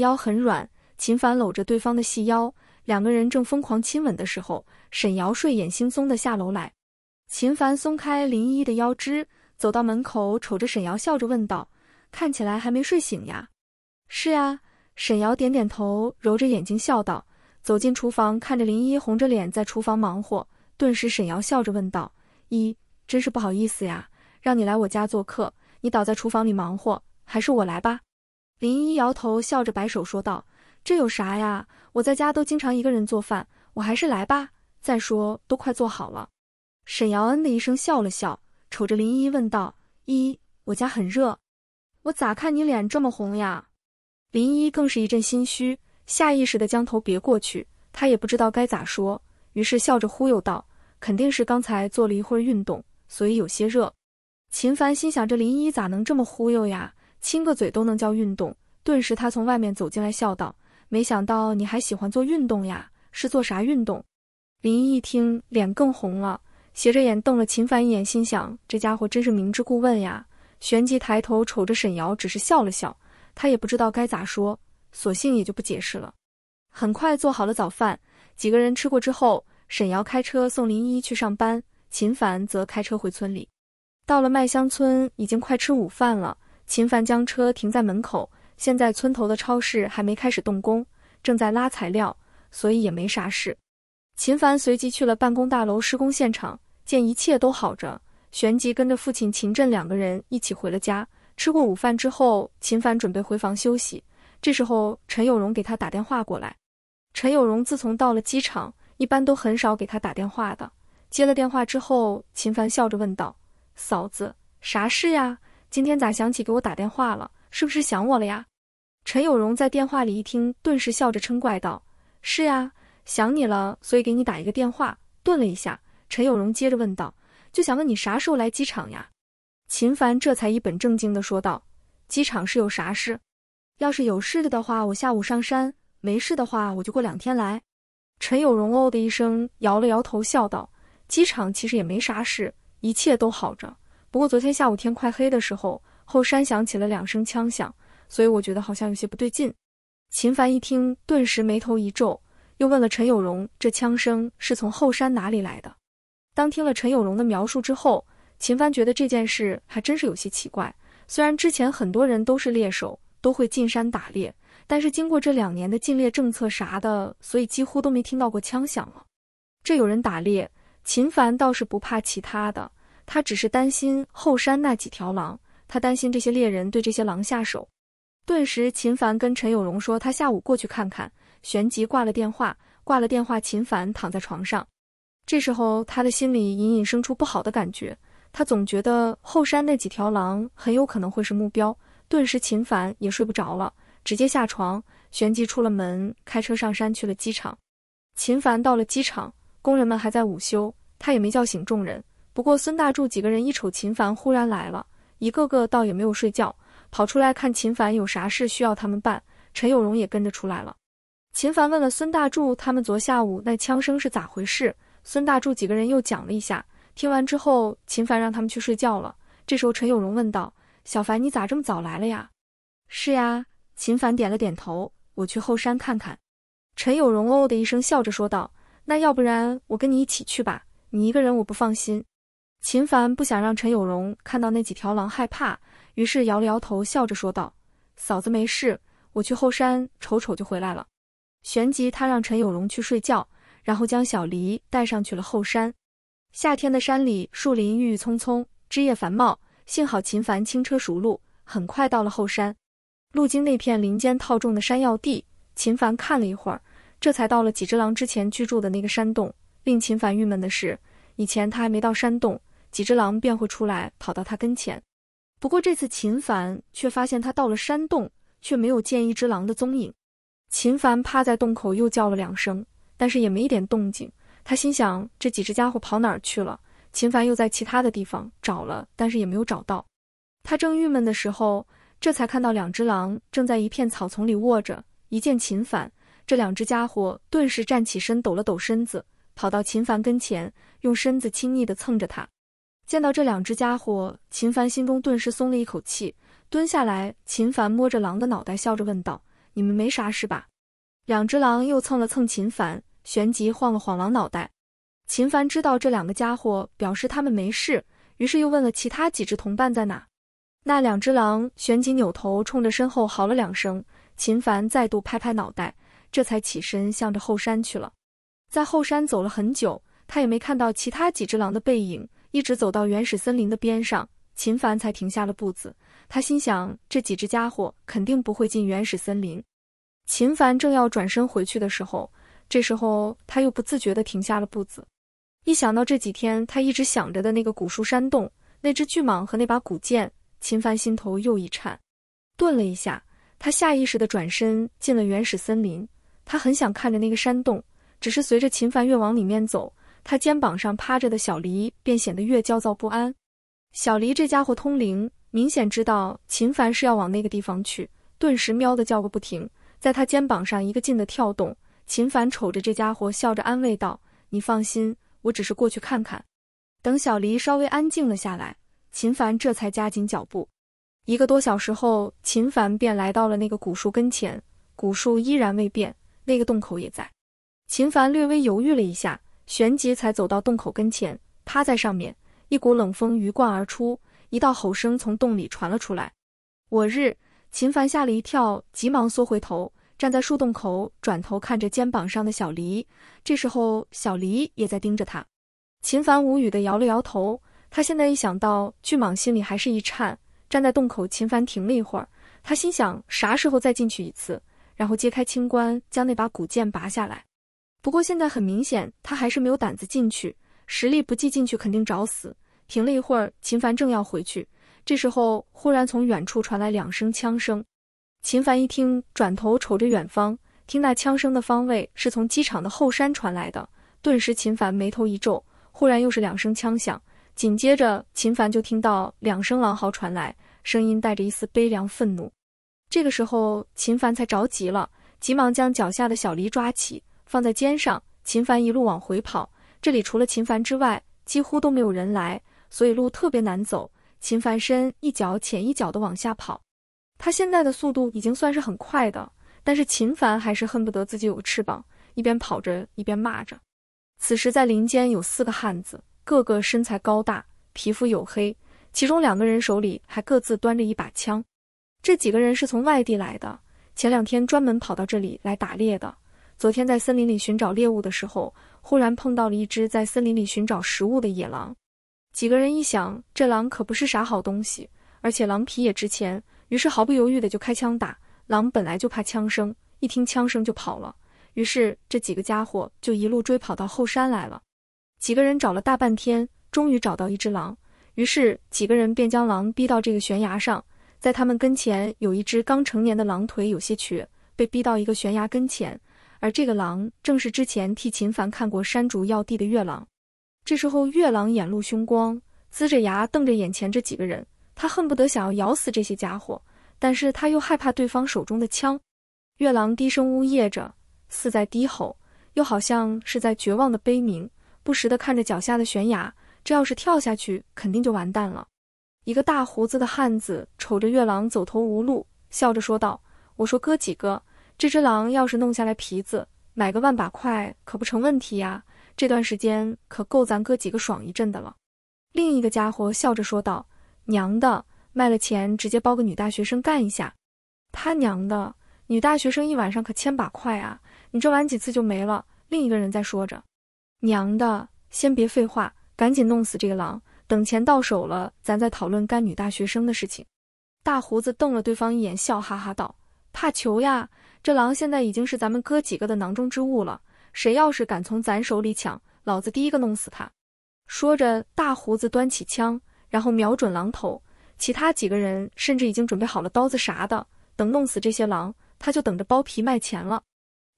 腰很软，秦凡搂着对方的细腰，两个人正疯狂亲吻的时候，沈瑶睡眼惺忪的下楼来。秦凡松开林依依的腰肢，走到门口，瞅着沈瑶笑着问道：“看起来还没睡醒呀？”“是呀。”沈瑶点点头，揉着眼睛笑道。走进厨房，看着林依红着脸在厨房忙活，顿时沈瑶笑着问道：“一，真是不好意思呀，让你来我家做客，你倒在厨房里忙活，还是我来吧。”林一摇头，笑着摆手说道：“这有啥呀？我在家都经常一个人做饭，我还是来吧。再说都快做好了。”沈瑶恩的一声笑了笑，瞅着林一问道：“一，我家很热，我咋看你脸这么红呀？”林一更是一阵心虚，下意识的将头别过去。他也不知道该咋说，于是笑着忽悠道：“肯定是刚才做了一会儿运动，所以有些热。”秦凡心想：这林一咋能这么忽悠呀？亲个嘴都能叫运动，顿时他从外面走进来，笑道：“没想到你还喜欢做运动呀，是做啥运动？”林依一听，脸更红了，斜着眼瞪了秦凡一眼，心想：这家伙真是明知故问呀。旋即抬头瞅着沈瑶，只是笑了笑，他也不知道该咋说，索性也就不解释了。很快做好了早饭，几个人吃过之后，沈瑶开车送林一去上班，秦凡则开车回村里。到了麦香村，已经快吃午饭了。秦凡将车停在门口，现在村头的超市还没开始动工，正在拉材料，所以也没啥事。秦凡随即去了办公大楼施工现场，见一切都好着，旋即跟着父亲秦振两个人一起回了家。吃过午饭之后，秦凡准备回房休息，这时候陈有荣给他打电话过来。陈有荣自从到了机场，一般都很少给他打电话的。接了电话之后，秦凡笑着问道：“嫂子，啥事呀？”今天咋想起给我打电话了？是不是想我了呀？陈有荣在电话里一听，顿时笑着嗔怪道：“是呀，想你了，所以给你打一个电话。”顿了一下，陈有荣接着问道：“就想问你啥时候来机场呀？”秦凡这才一本正经地说道：“机场是有啥事？要是有事的话，我下午上山；没事的话，我就过两天来。”陈有荣哦的一声，摇了摇头，笑道：“机场其实也没啥事，一切都好着。”不过昨天下午天快黑的时候，后山响起了两声枪响，所以我觉得好像有些不对劲。秦凡一听，顿时眉头一皱，又问了陈有荣：“这枪声是从后山哪里来的？”当听了陈有荣的描述之后，秦凡觉得这件事还真是有些奇怪。虽然之前很多人都是猎手，都会进山打猎，但是经过这两年的禁猎政策啥的，所以几乎都没听到过枪响了。这有人打猎，秦凡倒是不怕其他的。他只是担心后山那几条狼，他担心这些猎人对这些狼下手。顿时，秦凡跟陈有荣说：“他下午过去看看。”旋即挂了电话。挂了电话，秦凡躺在床上。这时候，他的心里隐隐生出不好的感觉。他总觉得后山那几条狼很有可能会是目标。顿时，秦凡也睡不着了，直接下床，旋即出了门，开车上山去了机场。秦凡到了机场，工人们还在午休，他也没叫醒众人。不过孙大柱几个人一瞅秦凡忽然来了，一个个倒也没有睡觉，跑出来看秦凡有啥事需要他们办。陈有荣也跟着出来了。秦凡问了孙大柱他们昨下午那枪声是咋回事，孙大柱几个人又讲了一下。听完之后，秦凡让他们去睡觉了。这时候陈有荣问道：“小凡，你咋这么早来了呀？”“是呀。”秦凡点了点头，“我去后山看看。”陈有荣哦的一声笑着说道：“那要不然我跟你一起去吧，你一个人我不放心。”秦凡不想让陈有荣看到那几条狼害怕，于是摇了摇头，笑着说道：“嫂子没事，我去后山瞅瞅就回来了。”旋即，他让陈有荣去睡觉，然后将小黎带上去了后山。夏天的山里，树林郁郁葱葱，枝叶繁茂。幸好秦凡轻车熟路，很快到了后山，路经那片林间套种的山药地。秦凡看了一会儿，这才到了几只狼之前居住的那个山洞。令秦凡郁闷的是，以前他还没到山洞。几只狼便会出来跑到他跟前，不过这次秦凡却发现他到了山洞，却没有见一只狼的踪影。秦凡趴在洞口又叫了两声，但是也没一点动静。他心想：这几只家伙跑哪儿去了？秦凡又在其他的地方找了，但是也没有找到。他正郁闷的时候，这才看到两只狼正在一片草丛里卧着。一见秦凡，这两只家伙顿时站起身，抖了抖身子，跑到秦凡跟前，用身子轻昵的蹭着他。见到这两只家伙，秦凡心中顿时松了一口气，蹲下来，秦凡摸着狼的脑袋，笑着问道：“你们没啥事吧？”两只狼又蹭了蹭秦凡，旋即晃了晃狼脑袋。秦凡知道这两个家伙表示他们没事，于是又问了其他几只同伴在哪。那两只狼旋即扭头冲着身后嚎了两声。秦凡再度拍拍脑袋，这才起身向着后山去了。在后山走了很久，他也没看到其他几只狼的背影。一直走到原始森林的边上，秦凡才停下了步子。他心想，这几只家伙肯定不会进原始森林。秦凡正要转身回去的时候，这时候他又不自觉地停下了步子。一想到这几天他一直想着的那个古树山洞、那只巨蟒和那把古剑，秦凡心头又一颤。顿了一下，他下意识地转身进了原始森林。他很想看着那个山洞，只是随着秦凡越往里面走。他肩膀上趴着的小黎便显得越焦躁不安。小黎这家伙通灵，明显知道秦凡是要往那个地方去，顿时喵的叫个不停，在他肩膀上一个劲的跳动。秦凡瞅着这家伙，笑着安慰道：“你放心，我只是过去看看。”等小黎稍微安静了下来，秦凡这才加紧脚步。一个多小时后，秦凡便来到了那个古树跟前。古树依然未变，那个洞口也在。秦凡略微犹豫了一下。旋即才走到洞口跟前，趴在上面，一股冷风鱼贯而出，一道吼声从洞里传了出来。我日！秦凡吓了一跳，急忙缩回头，站在树洞口，转头看着肩膀上的小黎。这时候，小黎也在盯着他。秦凡无语的摇了摇头，他现在一想到巨蟒，心里还是一颤。站在洞口，秦凡停了一会儿，他心想啥时候再进去一次，然后揭开青棺，将那把古剑拔下来。不过现在很明显，他还是没有胆子进去，实力不济进去肯定找死。停了一会儿，秦凡正要回去，这时候忽然从远处传来两声枪声。秦凡一听，转头瞅着远方，听那枪声的方位是从机场的后山传来的。顿时，秦凡眉头一皱。忽然又是两声枪响，紧接着秦凡就听到两声狼嚎传来，声音带着一丝悲凉愤怒。这个时候，秦凡才着急了，急忙将脚下的小狸抓起。放在肩上，秦凡一路往回跑。这里除了秦凡之外，几乎都没有人来，所以路特别难走。秦凡深一脚浅一脚的往下跑，他现在的速度已经算是很快的，但是秦凡还是恨不得自己有翅膀。一边跑着，一边骂着。此时在林间有四个汉子，个个身材高大，皮肤黝黑，其中两个人手里还各自端着一把枪。这几个人是从外地来的，前两天专门跑到这里来打猎的。昨天在森林里寻找猎物的时候，忽然碰到了一只在森林里寻找食物的野狼。几个人一想，这狼可不是啥好东西，而且狼皮也值钱，于是毫不犹豫的就开枪打。狼本来就怕枪声，一听枪声就跑了。于是这几个家伙就一路追跑到后山来了。几个人找了大半天，终于找到一只狼。于是几个人便将狼逼到这个悬崖上，在他们跟前有一只刚成年的狼，腿有些瘸，被逼到一个悬崖跟前。而这个狼正是之前替秦凡看过山竹药地的月狼。这时候，月狼眼露凶光，呲着牙瞪着眼前这几个人，他恨不得想要咬死这些家伙，但是他又害怕对方手中的枪。月狼低声呜咽着，似在低吼，又好像是在绝望的悲鸣，不时的看着脚下的悬崖，这要是跳下去，肯定就完蛋了。一个大胡子的汉子瞅着月狼走投无路，笑着说道：“我说哥几个。”这只狼要是弄下来皮子，买个万把块可不成问题呀。这段时间可够咱哥几个爽一阵的了。另一个家伙笑着说道：“娘的，卖了钱直接包个女大学生干一下。他娘的，女大学生一晚上可千把块啊，你这玩几次就没了。”另一个人在说着：“娘的，先别废话，赶紧弄死这个狼。等钱到手了，咱再讨论干女大学生的事情。”大胡子瞪了对方一眼，笑哈哈道：“怕球呀！”这狼现在已经是咱们哥几个的囊中之物了，谁要是敢从咱手里抢，老子第一个弄死他！说着，大胡子端起枪，然后瞄准狼头。其他几个人甚至已经准备好了刀子啥的，等弄死这些狼，他就等着剥皮卖钱了。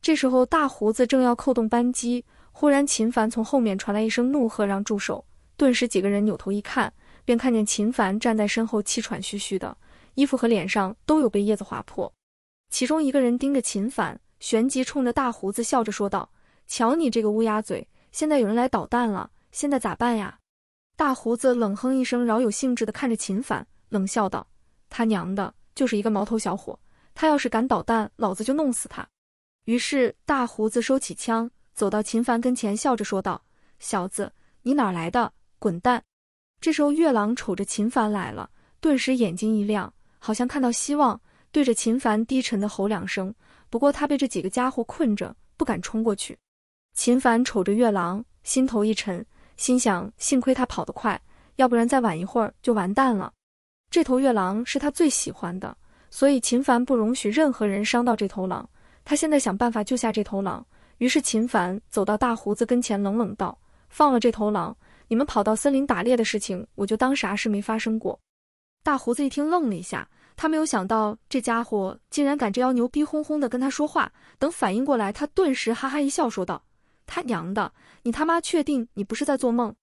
这时候，大胡子正要扣动扳机，忽然秦凡从后面传来一声怒喝，让住手！顿时，几个人扭头一看，便看见秦凡站在身后，气喘吁吁的，衣服和脸上都有被叶子划破。其中一个人盯着秦凡，旋即冲着大胡子笑着说道：“瞧你这个乌鸦嘴！现在有人来捣蛋了，现在咋办呀？”大胡子冷哼一声，饶有兴致地看着秦凡，冷笑道：“他娘的，就是一个毛头小伙！他要是敢捣蛋，老子就弄死他！”于是大胡子收起枪，走到秦凡跟前，笑着说道：“小子，你哪来的？滚蛋！”这时候月狼瞅着秦凡来了，顿时眼睛一亮，好像看到希望。对着秦凡低沉的吼两声，不过他被这几个家伙困着，不敢冲过去。秦凡瞅着月狼，心头一沉，心想：幸亏他跑得快，要不然再晚一会儿就完蛋了。这头月狼是他最喜欢的，所以秦凡不容许任何人伤到这头狼。他现在想办法救下这头狼。于是秦凡走到大胡子跟前，冷冷道：“放了这头狼，你们跑到森林打猎的事情，我就当啥事没发生过。”大胡子一听，愣了一下。他没有想到这家伙竟然敢这样牛逼哄哄的跟他说话。等反应过来，他顿时哈哈一笑，说道：“他娘的，你他妈确定你不是在做梦？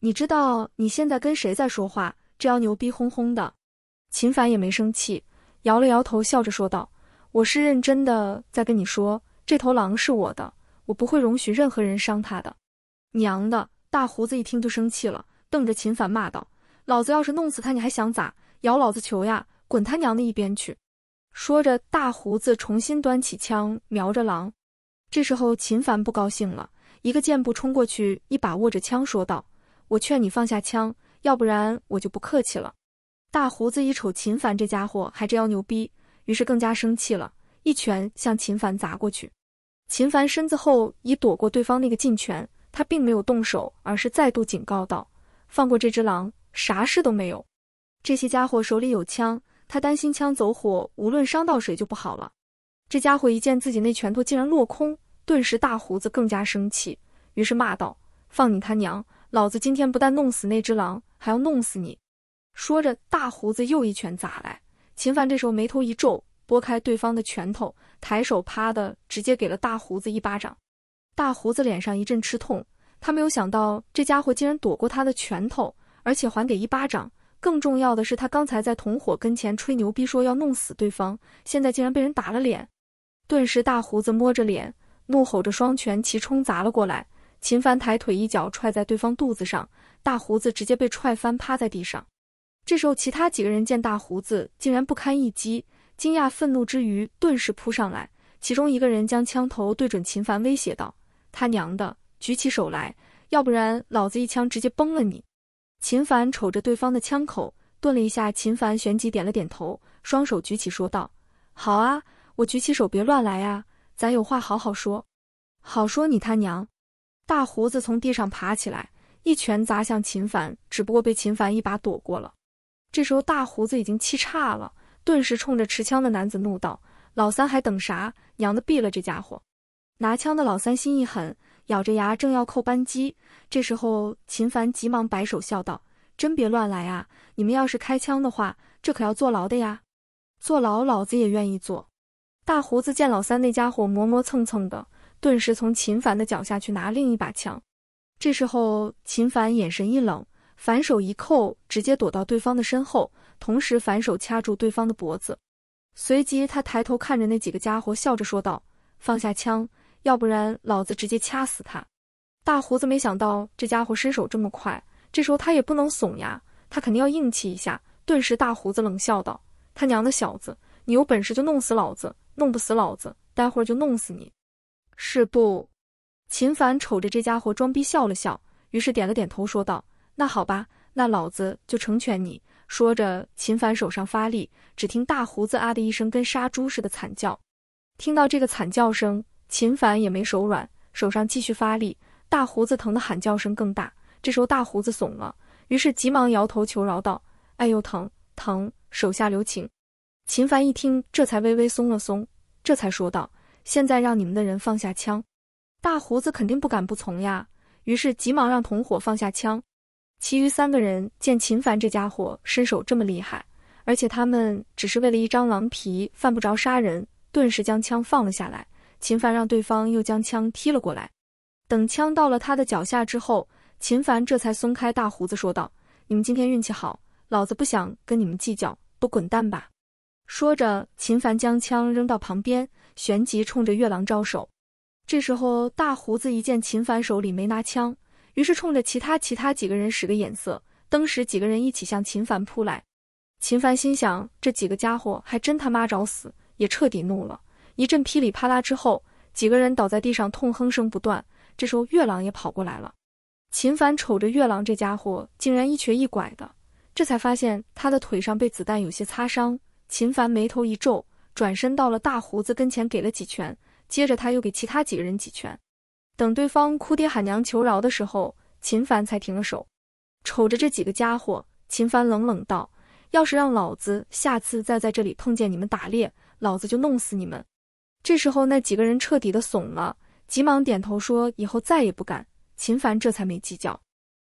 你知道你现在跟谁在说话？这样牛逼哄哄的。”秦凡也没生气，摇了摇头，笑着说道：“我是认真的，在跟你说，这头狼是我的，我不会容许任何人伤他的。”娘的，大胡子一听就生气了，瞪着秦凡骂道：“老子要是弄死他，你还想咋？咬老子球呀！”滚他娘的一边去！说着，大胡子重新端起枪，瞄着狼。这时候，秦凡不高兴了，一个箭步冲过去，一把握着枪说道：“我劝你放下枪，要不然我就不客气了。”大胡子一瞅秦凡这家伙还这样牛逼，于是更加生气了，一拳向秦凡砸过去。秦凡身子后已躲过对方那个近拳，他并没有动手，而是再度警告道：“放过这只狼，啥事都没有。”这些家伙手里有枪。他担心枪走火，无论伤到谁就不好了。这家伙一见自己那拳头竟然落空，顿时大胡子更加生气，于是骂道：“放你他娘！老子今天不但弄死那只狼，还要弄死你！”说着，大胡子又一拳砸来。秦凡这时候眉头一皱，拨开对方的拳头，抬手啪的直接给了大胡子一巴掌。大胡子脸上一阵吃痛，他没有想到这家伙竟然躲过他的拳头，而且还给一巴掌。更重要的是，他刚才在同伙跟前吹牛逼，说要弄死对方，现在竟然被人打了脸，顿时大胡子摸着脸，怒吼着双拳齐冲砸了过来。秦凡抬腿一脚踹在对方肚子上，大胡子直接被踹翻趴在地上。这时候，其他几个人见大胡子竟然不堪一击，惊讶愤怒之余，顿时扑上来。其中一个人将枪头对准秦凡，威胁道：“他娘的，举起手来，要不然老子一枪直接崩了你。”秦凡瞅着对方的枪口，顿了一下，秦凡旋即点了点头，双手举起，说道：“好啊，我举起手，别乱来啊，咱有话好好说，好说你他娘！”大胡子从地上爬起来，一拳砸向秦凡，只不过被秦凡一把躲过了。这时候大胡子已经气岔了，顿时冲着持枪的男子怒道：“老三还等啥？娘的，毙了这家伙！”拿枪的老三心一狠。咬着牙，正要扣扳机，这时候秦凡急忙摆手，笑道：“真别乱来啊！你们要是开枪的话，这可要坐牢的呀！坐牢，老子也愿意坐。”大胡子见老三那家伙磨磨蹭蹭的，顿时从秦凡的脚下去拿另一把枪。这时候，秦凡眼神一冷，反手一扣，直接躲到对方的身后，同时反手掐住对方的脖子。随即，他抬头看着那几个家伙，笑着说道：“放下枪。”要不然老子直接掐死他！大胡子没想到这家伙身手这么快，这时候他也不能怂呀，他肯定要硬气一下。顿时，大胡子冷笑道：“他娘的小子，你有本事就弄死老子，弄不死老子，待会儿就弄死你！”是不？秦凡瞅着这家伙装逼笑了笑，于是点了点头说道：“那好吧，那老子就成全你。”说着，秦凡手上发力，只听大胡子啊的一声，跟杀猪似的惨叫。听到这个惨叫声。秦凡也没手软，手上继续发力，大胡子疼的喊叫声更大。这时候大胡子怂了，于是急忙摇头求饶道：“哎呦，疼疼，手下留情。”秦凡一听，这才微微松了松，这才说道：“现在让你们的人放下枪。”大胡子肯定不敢不从呀，于是急忙让同伙放下枪。其余三个人见秦凡这家伙身手这么厉害，而且他们只是为了一张狼皮，犯不着杀人，顿时将枪放了下来。秦凡让对方又将枪踢了过来，等枪到了他的脚下之后，秦凡这才松开大胡子，说道：“你们今天运气好，老子不想跟你们计较，都滚蛋吧！”说着，秦凡将枪扔到旁边，旋即冲着月狼招手。这时候，大胡子一见秦凡手里没拿枪，于是冲着其他其他几个人使个眼色，登时几个人一起向秦凡扑来。秦凡心想，这几个家伙还真他妈找死，也彻底怒了。一阵噼里啪啦之后，几个人倒在地上，痛哼声不断。这时候，月狼也跑过来了。秦凡瞅着月狼这家伙，竟然一瘸一拐的，这才发现他的腿上被子弹有些擦伤。秦凡眉头一皱，转身到了大胡子跟前，给了几拳。接着他又给其他几个人几拳。等对方哭爹喊娘求饶的时候，秦凡才停了手。瞅着这几个家伙，秦凡冷冷道：“要是让老子下次再在这里碰见你们打猎，老子就弄死你们！”这时候，那几个人彻底的怂了，急忙点头说：“以后再也不敢。”秦凡这才没计较。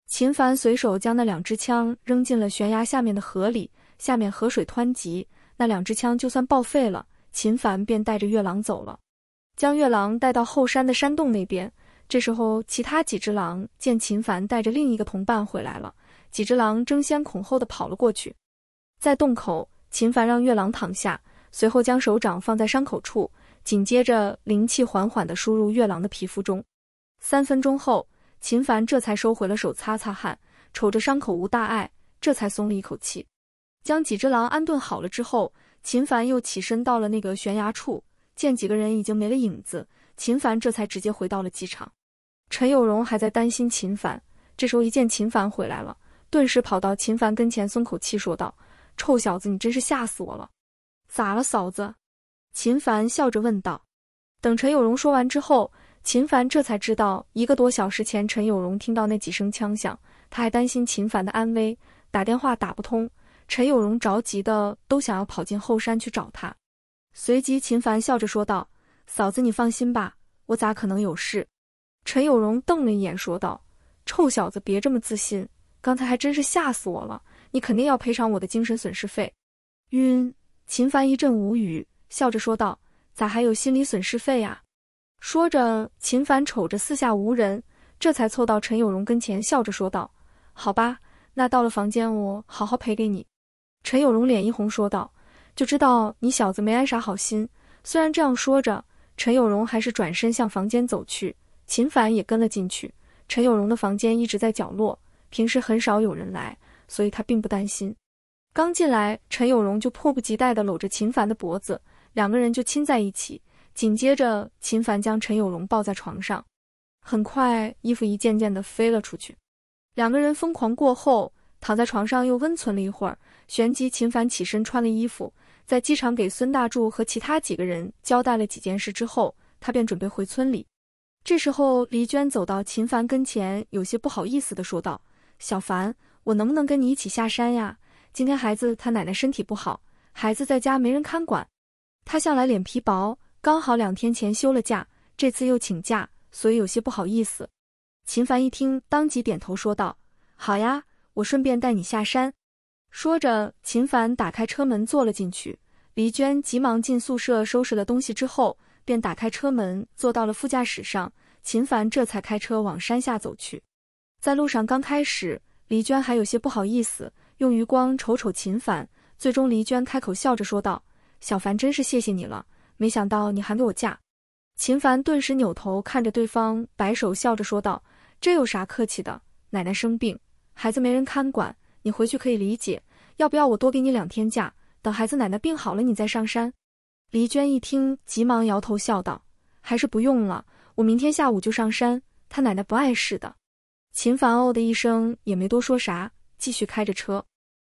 秦凡随手将那两支枪扔进了悬崖下面的河里，下面河水湍急，那两支枪就算报废了。秦凡便带着月狼走了，将月狼带到后山的山洞那边。这时候，其他几只狼见秦凡带着另一个同伴回来了，几只狼争先恐后的跑了过去。在洞口，秦凡让月狼躺下，随后将手掌放在伤口处。紧接着，灵气缓缓地输入月狼的皮肤中。三分钟后，秦凡这才收回了手，擦擦汗，瞅着伤口无大碍，这才松了一口气。将几只狼安顿好了之后，秦凡又起身到了那个悬崖处，见几个人已经没了影子，秦凡这才直接回到了机场。陈有容还在担心秦凡，这时候一见秦凡回来了，顿时跑到秦凡跟前松口气，说道：“臭小子，你真是吓死我了！咋了，嫂子？”秦凡笑着问道：“等陈有荣说完之后，秦凡这才知道，一个多小时前，陈有荣听到那几声枪响，他还担心秦凡的安危，打电话打不通，陈有荣着急的都想要跑进后山去找他。随即，秦凡笑着说道：‘嫂子，你放心吧，我咋可能有事？’陈有荣瞪了一眼，说道：‘臭小子，别这么自信，刚才还真是吓死我了，你肯定要赔偿我的精神损失费。’晕，秦凡一阵无语。”笑着说道：“咋还有心理损失费呀？”说着，秦凡瞅着四下无人，这才凑到陈有荣跟前，笑着说道：“好吧，那到了房间我好好赔给你。”陈有荣脸一红，说道：“就知道你小子没安啥好心。”虽然这样说着，陈有荣还是转身向房间走去，秦凡也跟了进去。陈有荣的房间一直在角落，平时很少有人来，所以他并不担心。刚进来，陈有荣就迫不及待地搂着秦凡的脖子。两个人就亲在一起，紧接着秦凡将陈有荣抱在床上，很快衣服一件件的飞了出去。两个人疯狂过后，躺在床上又温存了一会儿，旋即秦凡起身穿了衣服，在机场给孙大柱和其他几个人交代了几件事之后，他便准备回村里。这时候，黎娟走到秦凡跟前，有些不好意思地说道：“小凡，我能不能跟你一起下山呀？今天孩子他奶奶身体不好，孩子在家没人看管。”他向来脸皮薄，刚好两天前休了假，这次又请假，所以有些不好意思。秦凡一听，当即点头说道：“好呀，我顺便带你下山。”说着，秦凡打开车门坐了进去。黎娟急忙进宿舍收拾了东西之后，便打开车门坐到了副驾驶上。秦凡这才开车往山下走去。在路上刚开始，黎娟还有些不好意思，用余光瞅瞅秦凡，最终黎娟开口笑着说道。小凡真是谢谢你了，没想到你还给我假。秦凡顿时扭头看着对方，摆手笑着说道：“这有啥客气的？奶奶生病，孩子没人看管，你回去可以理解。要不要我多给你两天假？等孩子奶奶病好了，你再上山。”黎娟一听，急忙摇头笑道：“还是不用了，我明天下午就上山，他奶奶不碍事的。”秦凡哦的一声，也没多说啥，继续开着车。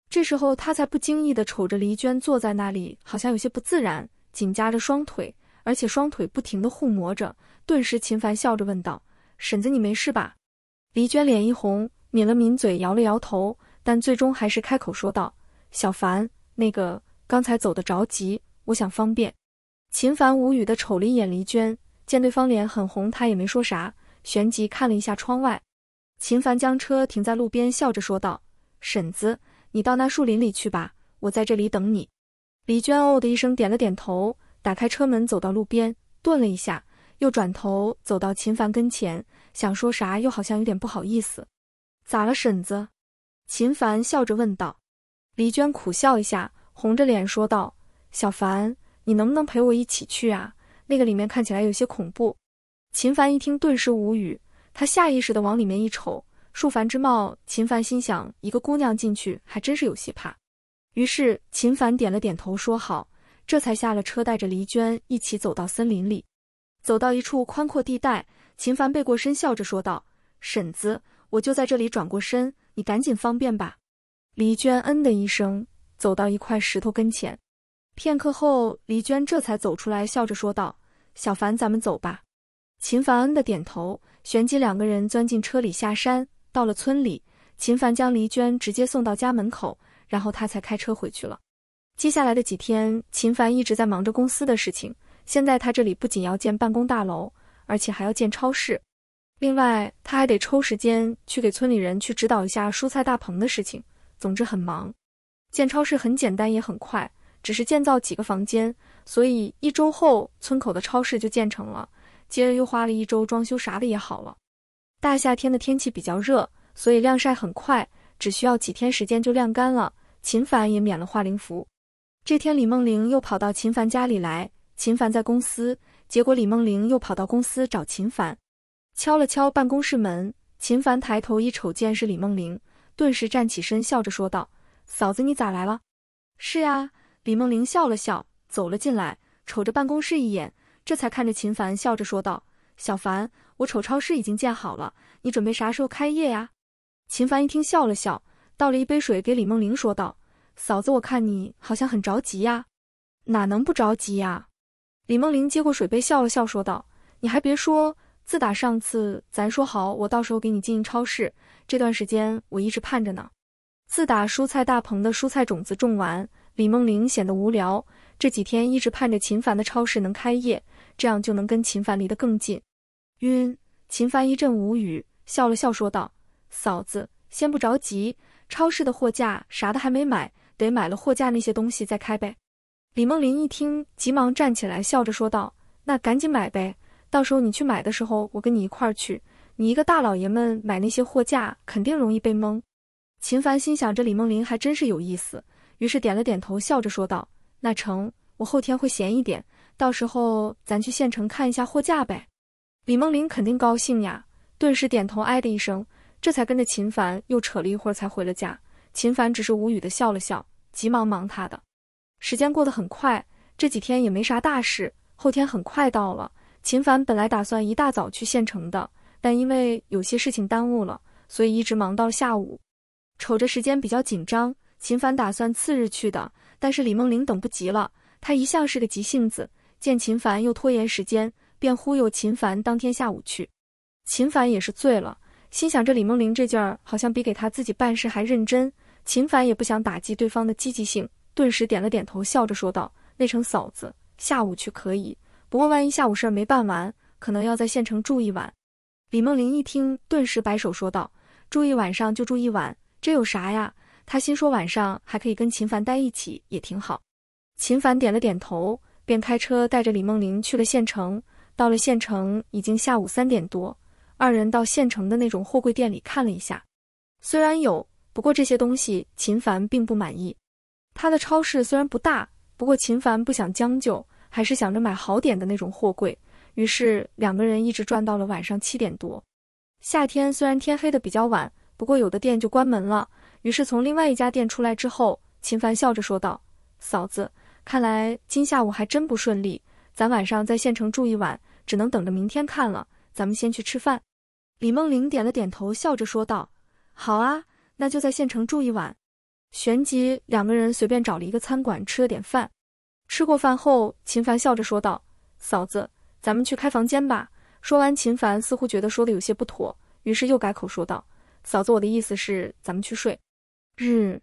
这时候，他才不经意地瞅着黎娟坐在那里，好像有些不自然，紧夹着双腿，而且双腿不停地互磨着。顿时，秦凡笑着问道：“婶子，你没事吧？”黎娟脸一红，抿了抿嘴，摇了摇头，但最终还是开口说道：“小凡，那个刚才走的着急，我想方便。”秦凡无语地瞅了一眼黎娟，见对方脸很红，他也没说啥，旋即看了一下窗外。秦凡将车停在路边，笑着说道：“婶子。”你到那树林里去吧，我在这里等你。李娟哦的一声，点了点头，打开车门，走到路边，顿了一下，又转头走到秦凡跟前，想说啥，又好像有点不好意思。咋了，婶子？秦凡笑着问道。李娟苦笑一下，红着脸说道：“小凡，你能不能陪我一起去啊？那个里面看起来有些恐怖。”秦凡一听，顿时无语，他下意识地往里面一瞅。树繁之茂，秦凡心想，一个姑娘进去还真是有些怕。于是秦凡点了点头，说好，这才下了车，带着黎娟一起走到森林里。走到一处宽阔地带，秦凡背过身，笑着说道：“婶子，我就在这里。”转过身，你赶紧方便吧。黎娟嗯的一声，走到一块石头跟前。片刻后，黎娟这才走出来，笑着说道：“小凡，咱们走吧。”秦凡嗯的点头，旋即两个人钻进车里下山。到了村里，秦凡将黎娟直接送到家门口，然后他才开车回去了。接下来的几天，秦凡一直在忙着公司的事情。现在他这里不仅要建办公大楼，而且还要建超市，另外他还得抽时间去给村里人去指导一下蔬菜大棚的事情。总之很忙。建超市很简单，也很快，只是建造几个房间，所以一周后村口的超市就建成了。接着又花了一周装修，啥的也好了。大夏天的天气比较热，所以晾晒很快，只需要几天时间就晾干了。秦凡也免了化灵符。这天，李梦玲又跑到秦凡家里来，秦凡在公司，结果李梦玲又跑到公司找秦凡，敲了敲办公室门。秦凡抬头一瞅，见是李梦玲，顿时站起身，笑着说道：“嫂子，你咋来了？”“是呀。”李梦玲笑了笑，走了进来，瞅着办公室一眼，这才看着秦凡，笑着说道：“小凡。”我瞅超市已经建好了，你准备啥时候开业呀？秦凡一听笑了笑，倒了一杯水给李梦玲说道：“嫂子，我看你好像很着急呀，哪能不着急呀？”李梦玲接过水杯笑了笑说道：“你还别说，自打上次咱说好我到时候给你经营超市，这段时间我一直盼着呢。自打蔬菜大棚的蔬菜种子种完，李梦玲显得无聊，这几天一直盼着秦凡的超市能开业，这样就能跟秦凡离得更近。”晕，秦凡一阵无语，笑了笑说道：“嫂子，先不着急，超市的货架啥的还没买，得买了货架那些东西再开呗。”李梦林一听，急忙站起来，笑着说道：“那赶紧买呗，到时候你去买的时候，我跟你一块儿去。你一个大老爷们买那些货架，肯定容易被蒙。”秦凡心想，这李梦林还真是有意思，于是点了点头，笑着说道：“那成，我后天会闲一点，到时候咱去县城看一下货架呗。”李梦玲肯定高兴呀，顿时点头，哎的一声，这才跟着秦凡又扯了一会儿，才回了家。秦凡只是无语的笑了笑，急忙忙他的。时间过得很快，这几天也没啥大事，后天很快到了。秦凡本来打算一大早去县城的，但因为有些事情耽误了，所以一直忙到下午。瞅着时间比较紧张，秦凡打算次日去的，但是李梦玲等不及了，她一向是个急性子，见秦凡又拖延时间。便忽悠秦凡当天下午去，秦凡也是醉了，心想这李梦玲这劲儿好像比给他自己办事还认真。秦凡也不想打击对方的积极性，顿时点了点头，笑着说道：“那成嫂子，下午去可以，不过万一下午事儿没办完，可能要在县城住一晚。”李梦玲一听，顿时摆手说道：“住一晚上就住一晚，这有啥呀？”她心说晚上还可以跟秦凡待一起，也挺好。秦凡点了点头，便开车带着李梦玲去了县城。到了县城，已经下午三点多，二人到县城的那种货柜店里看了一下，虽然有，不过这些东西秦凡并不满意。他的超市虽然不大，不过秦凡不想将就，还是想着买好点的那种货柜。于是两个人一直转到了晚上七点多。夏天虽然天黑的比较晚，不过有的店就关门了。于是从另外一家店出来之后，秦凡笑着说道：“嫂子，看来今下午还真不顺利，咱晚上在县城住一晚。”只能等着明天看了，咱们先去吃饭。李梦玲点了点头，笑着说道：“好啊，那就在县城住一晚。”旋即，两个人随便找了一个餐馆吃了点饭。吃过饭后，秦凡笑着说道：“嫂子，咱们去开房间吧。”说完，秦凡似乎觉得说的有些不妥，于是又改口说道：“嫂子，我的意思是咱们去睡。”日，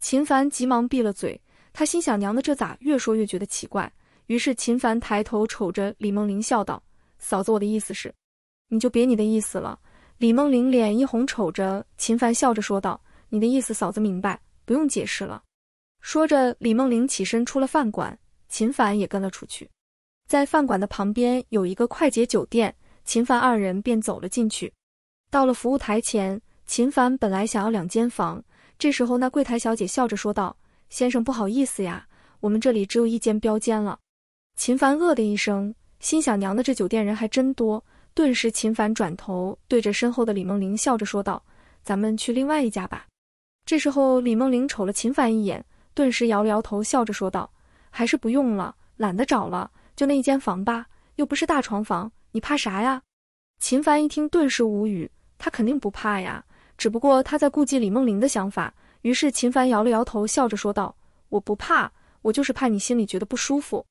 秦凡急忙闭了嘴，他心想：娘的，这咋越说越觉得奇怪。于是秦凡抬头瞅着李梦玲，笑道：“嫂子，我的意思是，你就别你的意思了。”李梦玲脸一红，瞅着秦凡笑着说道：“你的意思，嫂子明白，不用解释了。”说着，李梦玲起身出了饭馆，秦凡也跟了出去。在饭馆的旁边有一个快捷酒店，秦凡二人便走了进去。到了服务台前，秦凡本来想要两间房，这时候那柜台小姐笑着说道：“先生，不好意思呀，我们这里只有一间标间了。”秦凡恶的一声，心想娘的，这酒店人还真多。顿时，秦凡转头对着身后的李梦玲笑着说道：“咱们去另外一家吧。”这时候，李梦玲瞅了秦凡一眼，顿时摇了摇头，笑着说道：“还是不用了，懒得找了，就那一间房吧，又不是大床房，你怕啥呀？”秦凡一听，顿时无语。他肯定不怕呀，只不过他在顾忌李梦玲的想法。于是，秦凡摇了摇头，笑着说道：“我不怕，我就是怕你心里觉得不舒服。”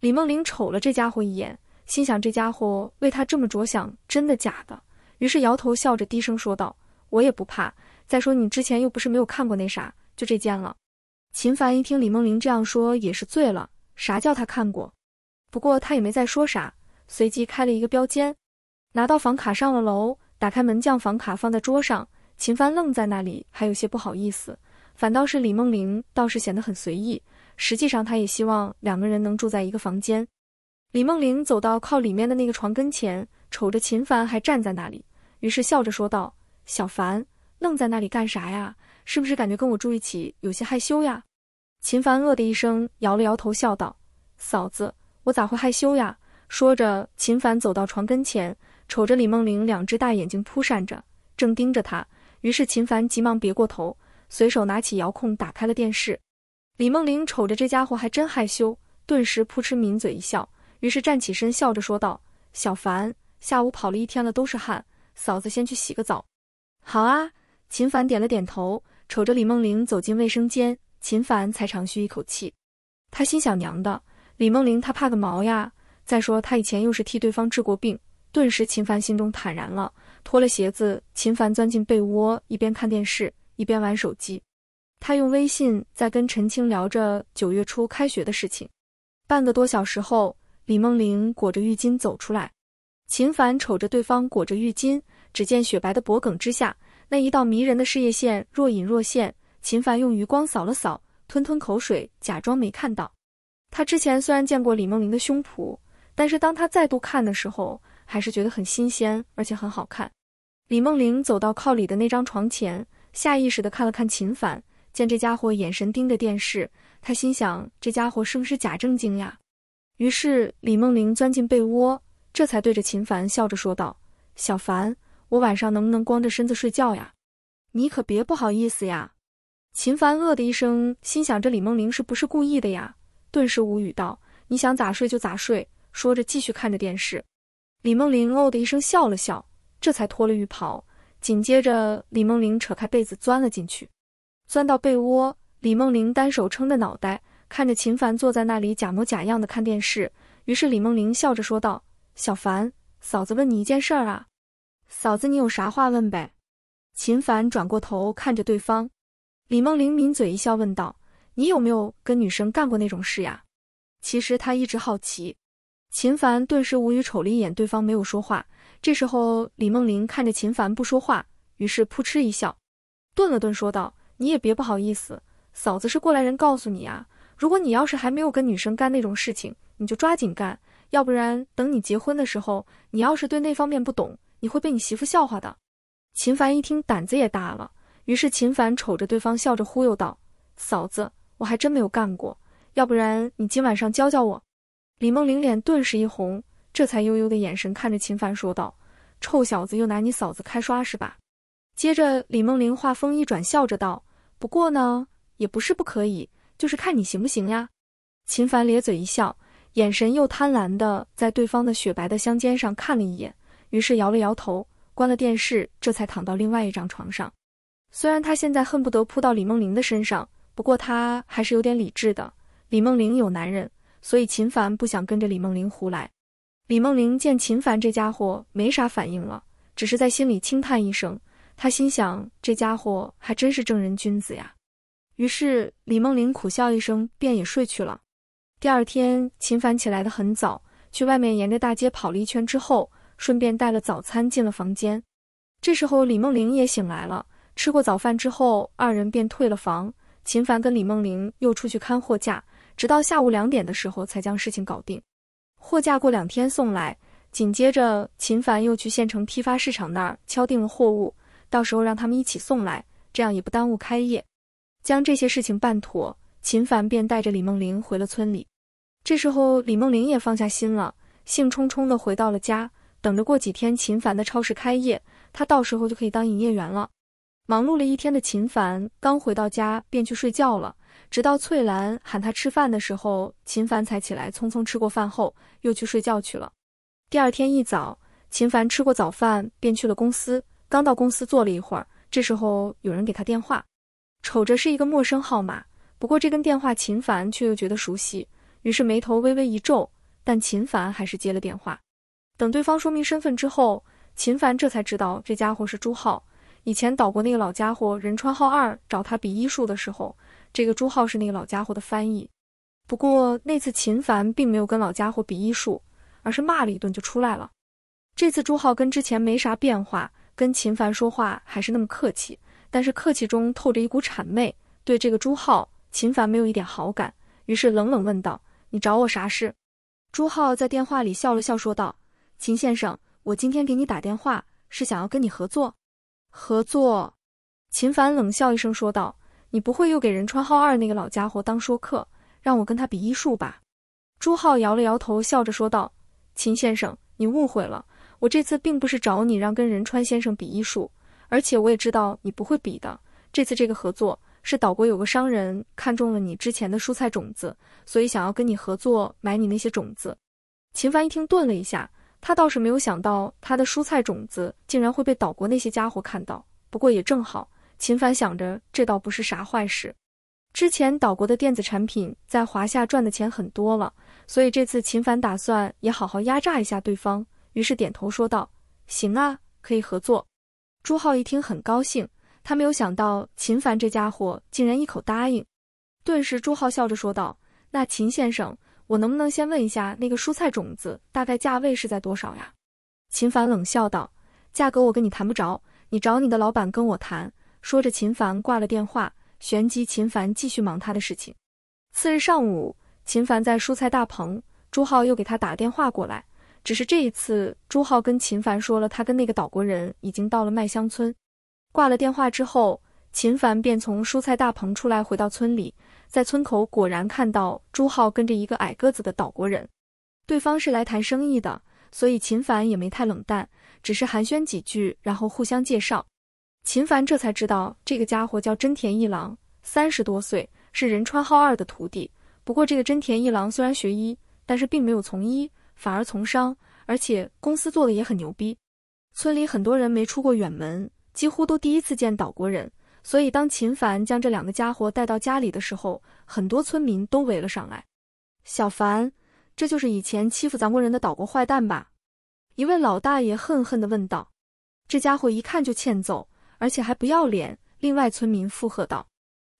李梦玲瞅了这家伙一眼，心想：这家伙为他这么着想，真的假的？于是摇头笑着低声说道：“我也不怕。再说你之前又不是没有看过那啥，就这件了。”秦凡一听李梦玲这样说，也是醉了。啥叫他看过？不过他也没再说啥，随即开了一个标间，拿到房卡上了楼，打开门将房卡放在桌上。秦凡愣在那里，还有些不好意思。反倒是李梦玲倒是显得很随意，实际上她也希望两个人能住在一个房间。李梦玲走到靠里面的那个床跟前，瞅着秦凡还站在那里，于是笑着说道：“小凡，愣在那里干啥呀？是不是感觉跟我住一起有些害羞呀？”秦凡恶的一声摇了摇头，笑道：“嫂子，我咋会害羞呀？”说着，秦凡走到床跟前，瞅着李梦玲两只大眼睛扑闪着，正盯着他，于是秦凡急忙别过头。随手拿起遥控，打开了电视。李梦玲瞅着这家伙还真害羞，顿时扑哧抿嘴一笑。于是站起身，笑着说道：“小凡，下午跑了一天了，都是汗，嫂子先去洗个澡。”“好啊。”秦凡点了点头，瞅着李梦玲走进卫生间，秦凡才长吁一口气。他心想：娘的，李梦玲她怕个毛呀！再说她以前又是替对方治过病，顿时秦凡心中坦然了。脱了鞋子，秦凡钻进被窝，一边看电视。一边玩手机，他用微信在跟陈青聊着九月初开学的事情。半个多小时后，李梦玲裹着浴巾走出来，秦凡瞅着对方裹着浴巾，只见雪白的脖梗之下那一道迷人的事业线若隐若现。秦凡用余光扫了扫，吞吞口水，假装没看到。他之前虽然见过李梦玲的胸脯，但是当他再度看的时候，还是觉得很新鲜，而且很好看。李梦玲走到靠里的那张床前。下意识地看了看秦凡，见这家伙眼神盯着电视，他心想：这家伙是不是假正经呀？于是李梦玲钻进被窝，这才对着秦凡笑着说道：“小凡，我晚上能不能光着身子睡觉呀？你可别不好意思呀。”秦凡恶的一声，心想：这李梦玲是不是故意的呀？顿时无语道：“你想咋睡就咋睡。”说着继续看着电视。李梦玲哦的一声笑了笑，这才脱了浴袍。紧接着，李梦玲扯开被子钻了进去，钻到被窝。李梦玲单手撑着脑袋，看着秦凡坐在那里假模假样的看电视。于是，李梦玲笑着说道：“小凡，嫂子问你一件事儿啊，嫂子你有啥话问呗。”秦凡转过头看着对方，李梦玲抿嘴一笑，问道：“你有没有跟女生干过那种事呀？”其实她一直好奇。秦凡顿时无语，瞅了一眼对方，没有说话。这时候，李梦玲看着秦凡不说话，于是扑哧一笑，顿了顿说道：“你也别不好意思，嫂子是过来人，告诉你啊，如果你要是还没有跟女生干那种事情，你就抓紧干，要不然等你结婚的时候，你要是对那方面不懂，你会被你媳妇笑话的。”秦凡一听，胆子也大了，于是秦凡瞅着对方笑着忽悠道：“嫂子，我还真没有干过，要不然你今晚上教教我？”李梦玲脸顿时一红，这才悠悠的眼神看着秦凡说道。臭小子又拿你嫂子开刷是吧？接着李梦玲话锋一转，笑着道：“不过呢，也不是不可以，就是看你行不行呀。”秦凡咧嘴一笑，眼神又贪婪的在对方的雪白的香肩上看了一眼，于是摇了摇头，关了电视，这才躺到另外一张床上。虽然他现在恨不得扑到李梦玲的身上，不过他还是有点理智的。李梦玲有男人，所以秦凡不想跟着李梦玲胡来。李梦玲见秦凡这家伙没啥反应了，只是在心里轻叹一声。她心想，这家伙还真是正人君子呀。于是，李梦玲苦笑一声，便也睡去了。第二天，秦凡起来得很早，去外面沿着大街跑了一圈之后，顺便带了早餐进了房间。这时候，李梦玲也醒来了。吃过早饭之后，二人便退了房。秦凡跟李梦玲又出去看货架，直到下午两点的时候才将事情搞定。货架过两天送来，紧接着秦凡又去县城批发市场那儿敲定了货物，到时候让他们一起送来，这样也不耽误开业。将这些事情办妥，秦凡便带着李梦玲回了村里。这时候李梦玲也放下心了，兴冲冲的回到了家，等着过几天秦凡的超市开业，她到时候就可以当营业员了。忙碌了一天的秦凡刚回到家便去睡觉了。直到翠兰喊他吃饭的时候，秦凡才起来，匆匆吃过饭后又去睡觉去了。第二天一早，秦凡吃过早饭便去了公司，刚到公司坐了一会儿，这时候有人给他电话，瞅着是一个陌生号码，不过这根电话秦凡却又觉得熟悉，于是眉头微微一皱，但秦凡还是接了电话。等对方说明身份之后，秦凡这才知道这家伙是朱浩，以前岛国那个老家伙任川浩二找他比医术的时候。这个朱浩是那个老家伙的翻译，不过那次秦凡并没有跟老家伙比医术，而是骂了一顿就出来了。这次朱浩跟之前没啥变化，跟秦凡说话还是那么客气，但是客气中透着一股谄媚。对这个朱浩，秦凡没有一点好感，于是冷冷问道：“你找我啥事？”朱浩在电话里笑了笑，说道：“秦先生，我今天给你打电话是想要跟你合作，合作。”秦凡冷笑一声说道。你不会又给仁川浩二那个老家伙当说客，让我跟他比医术吧？朱浩摇了摇头，笑着说道：“秦先生，你误会了，我这次并不是找你让跟仁川先生比医术，而且我也知道你不会比的。这次这个合作，是岛国有个商人看中了你之前的蔬菜种子，所以想要跟你合作买你那些种子。”秦凡一听，顿了一下，他倒是没有想到他的蔬菜种子竟然会被岛国那些家伙看到，不过也正好。秦凡想着，这倒不是啥坏事。之前岛国的电子产品在华夏赚的钱很多了，所以这次秦凡打算也好好压榨一下对方。于是点头说道：“行啊，可以合作。”朱浩一听很高兴，他没有想到秦凡这家伙竟然一口答应。顿时，朱浩笑着说道：“那秦先生，我能不能先问一下那个蔬菜种子大概价位是在多少呀？”秦凡冷笑道：“价格我跟你谈不着，你找你的老板跟我谈。”说着，秦凡挂了电话。旋即，秦凡继续忙他的事情。次日上午，秦凡在蔬菜大棚，朱浩又给他打电话过来。只是这一次，朱浩跟秦凡说了，他跟那个岛国人已经到了麦香村。挂了电话之后，秦凡便从蔬菜大棚出来，回到村里，在村口果然看到朱浩跟着一个矮个子的岛国人。对方是来谈生意的，所以秦凡也没太冷淡，只是寒暄几句，然后互相介绍。秦凡这才知道，这个家伙叫真田一郎，三十多岁，是仁川浩二的徒弟。不过，这个真田一郎虽然学医，但是并没有从医，反而从商，而且公司做的也很牛逼。村里很多人没出过远门，几乎都第一次见岛国人，所以当秦凡将这两个家伙带到家里的时候，很多村民都围了上来。小凡，这就是以前欺负咱国人的岛国坏蛋吧？一位老大爷恨恨地问道。这家伙一看就欠揍。而且还不要脸！另外村民附和道。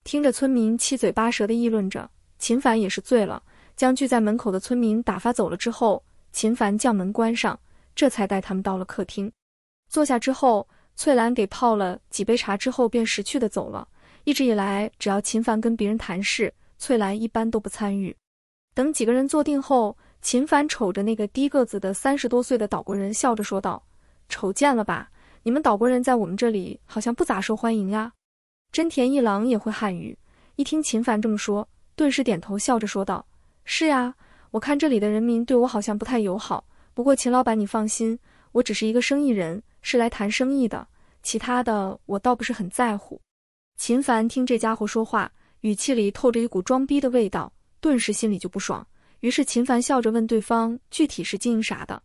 听着村民七嘴八舌的议论着，秦凡也是醉了。将聚在门口的村民打发走了之后，秦凡将门关上，这才带他们到了客厅。坐下之后，翠兰给泡了几杯茶之后便识趣的走了。一直以来，只要秦凡跟别人谈事，翠兰一般都不参与。等几个人坐定后，秦凡瞅着那个低个子的三十多岁的岛国人，笑着说道：“瞅见了吧？”你们岛国人在我们这里好像不咋受欢迎呀。真田一郎也会汉语，一听秦凡这么说，顿时点头笑着说道：“是呀，我看这里的人民对我好像不太友好。不过秦老板你放心，我只是一个生意人，是来谈生意的，其他的我倒不是很在乎。”秦凡听这家伙说话，语气里透着一股装逼的味道，顿时心里就不爽。于是秦凡笑着问对方：“具体是经营啥的？”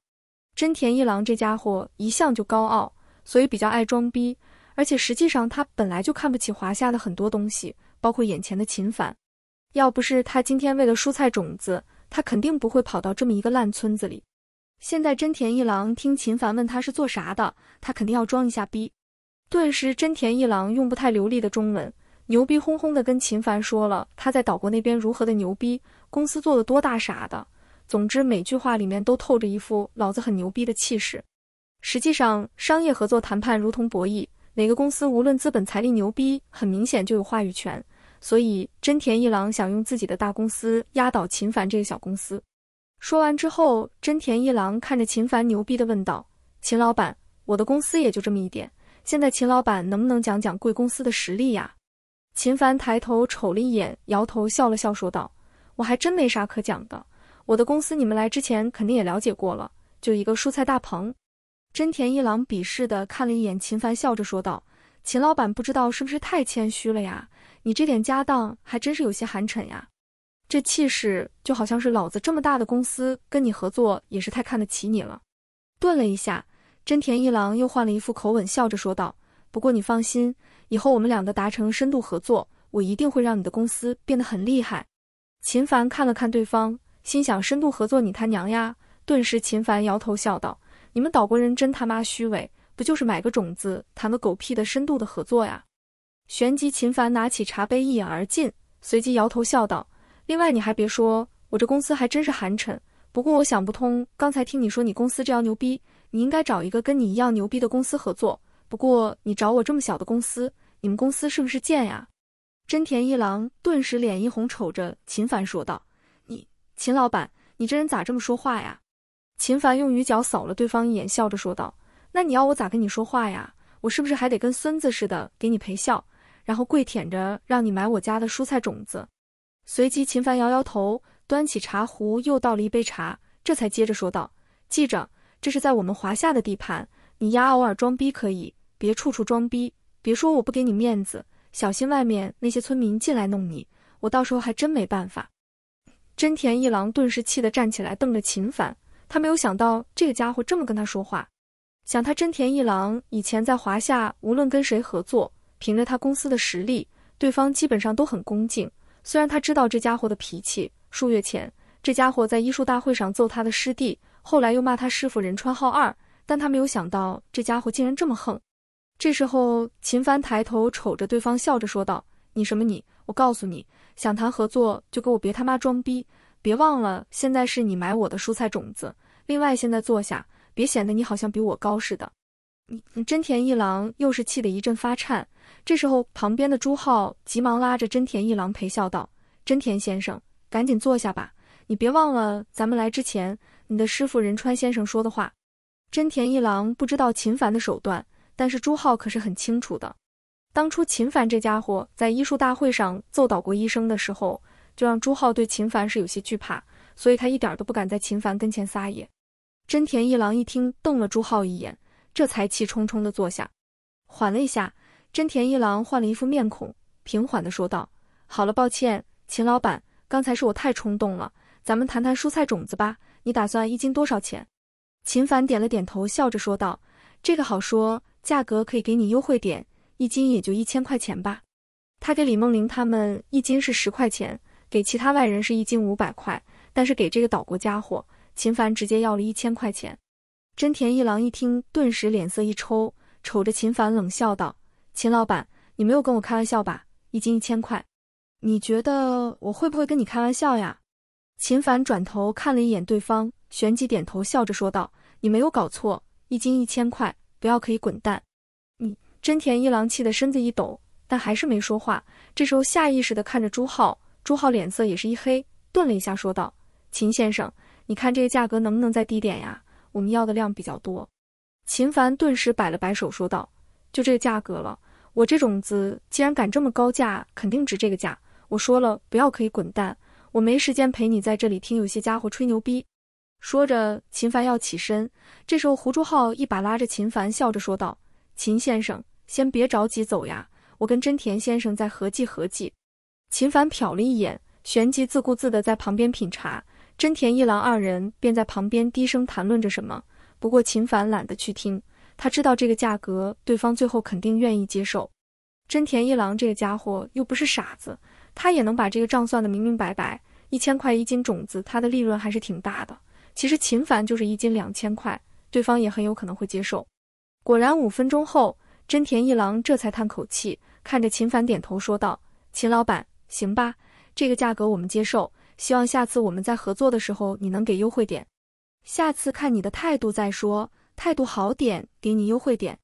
真田一郎这家伙一向就高傲。所以比较爱装逼，而且实际上他本来就看不起华夏的很多东西，包括眼前的秦凡。要不是他今天为了蔬菜种子，他肯定不会跑到这么一个烂村子里。现在真田一郎听秦凡问他是做啥的，他肯定要装一下逼。顿时，真田一郎用不太流利的中文，牛逼哄哄的跟秦凡说了他在岛国那边如何的牛逼，公司做的多大啥的。总之，每句话里面都透着一副老子很牛逼的气势。实际上，商业合作谈判如同博弈，哪个公司无论资本财力牛逼，很明显就有话语权。所以真田一郎想用自己的大公司压倒秦凡这个小公司。说完之后，真田一郎看着秦凡牛逼的问道：“秦老板，我的公司也就这么一点，现在秦老板能不能讲讲贵公司的实力呀？”秦凡抬头瞅了一眼，摇头笑了笑，说道：“我还真没啥可讲的，我的公司你们来之前肯定也了解过了，就一个蔬菜大棚。”真田一郎鄙视的看了一眼秦凡，笑着说道：“秦老板，不知道是不是太谦虚了呀？你这点家当还真是有些寒碜呀，这气势就好像是老子这么大的公司跟你合作，也是太看得起你了。”顿了一下，真田一郎又换了一副口吻，笑着说道：“不过你放心，以后我们两个达成深度合作，我一定会让你的公司变得很厉害。”秦凡看了看对方，心想：“深度合作，你他娘呀！”顿时，秦凡摇头笑道。你们岛国人真他妈虚伪，不就是买个种子，谈个狗屁的深度的合作呀？旋即，秦凡拿起茶杯一饮而尽，随即摇头笑道：“另外，你还别说，我这公司还真是寒碜。不过，我想不通，刚才听你说你公司这样牛逼，你应该找一个跟你一样牛逼的公司合作。不过，你找我这么小的公司，你们公司是不是贱呀？”真田一郎顿时脸一红，瞅着秦凡说道：“你，秦老板，你这人咋这么说话呀？”秦凡用余角扫了对方一眼，笑着说道：“那你要我咋跟你说话呀？我是不是还得跟孙子似的给你陪笑，然后跪舔着让你买我家的蔬菜种子？”随即，秦凡摇摇头，端起茶壶又倒了一杯茶，这才接着说道：“记着，这是在我们华夏的地盘，你丫偶尔装逼可以，别处处装逼。别说我不给你面子，小心外面那些村民进来弄你，我到时候还真没办法。”真田一郎顿时气得站起来，瞪着秦凡。他没有想到这个家伙这么跟他说话，想他真田一郎以前在华夏无论跟谁合作，凭着他公司的实力，对方基本上都很恭敬。虽然他知道这家伙的脾气，数月前这家伙在医术大会上揍他的师弟，后来又骂他师傅仁川浩二，但他没有想到这家伙竟然这么横。这时候，秦凡抬头瞅着对方，笑着说道：“你什么你？我告诉你，想谈合作就给我别他妈装逼！别忘了，现在是你买我的蔬菜种子。”另外，现在坐下，别显得你好像比我高似的。你，真田一郎又是气得一阵发颤。这时候，旁边的朱浩急忙拉着真田一郎陪笑道：“真田先生，赶紧坐下吧，你别忘了咱们来之前，你的师傅仁川先生说的话。”真田一郎不知道秦凡的手段，但是朱浩可是很清楚的。当初秦凡这家伙在医术大会上揍倒过医生的时候，就让朱浩对秦凡是有些惧怕。所以他一点都不敢在秦凡跟前撒野。真田一郎一听，瞪了朱浩一眼，这才气冲冲地坐下。缓了一下，真田一郎换了一副面孔，平缓地说道：“好了，抱歉，秦老板，刚才是我太冲动了。咱们谈谈蔬菜种子吧，你打算一斤多少钱？”秦凡点了点头，笑着说道：“这个好说，价格可以给你优惠点，一斤也就一千块钱吧。他给李梦玲他们一斤是十块钱，给其他外人是一斤五百块。”但是给这个岛国家伙，秦凡直接要了一千块钱。真田一郎一听，顿时脸色一抽，瞅着秦凡冷笑道：“秦老板，你没有跟我开玩笑吧？一斤一千块，你觉得我会不会跟你开玩笑呀？”秦凡转头看了一眼对方，旋即点头，笑着说道：“你没有搞错，一斤一千块，不要可以滚蛋。”你真田一郎气得身子一抖，但还是没说话。这时候下意识地看着朱浩，朱浩脸色也是一黑，顿了一下说道。秦先生，你看这个价格能不能再低点呀？我们要的量比较多。秦凡顿时摆了摆手，说道：“就这个价格了，我这种子既然敢这么高价，肯定值这个价。我说了不要可以滚蛋，我没时间陪你在这里听有些家伙吹牛逼。”说着，秦凡要起身，这时候胡朱浩一把拉着秦凡，笑着说道：“秦先生，先别着急走呀，我跟真田先生再合计合计。”秦凡瞟了一眼，旋即自顾自地在旁边品茶。真田一郎二人便在旁边低声谈论着什么，不过秦凡懒得去听。他知道这个价格，对方最后肯定愿意接受。真田一郎这个家伙又不是傻子，他也能把这个账算得明明白白。一千块一斤种子，他的利润还是挺大的。其实秦凡就是一斤两千块，对方也很有可能会接受。果然，五分钟后，真田一郎这才叹口气，看着秦凡点头说道：“秦老板，行吧，这个价格我们接受。”希望下次我们在合作的时候你能给优惠点，下次看你的态度再说，态度好点给你优惠点。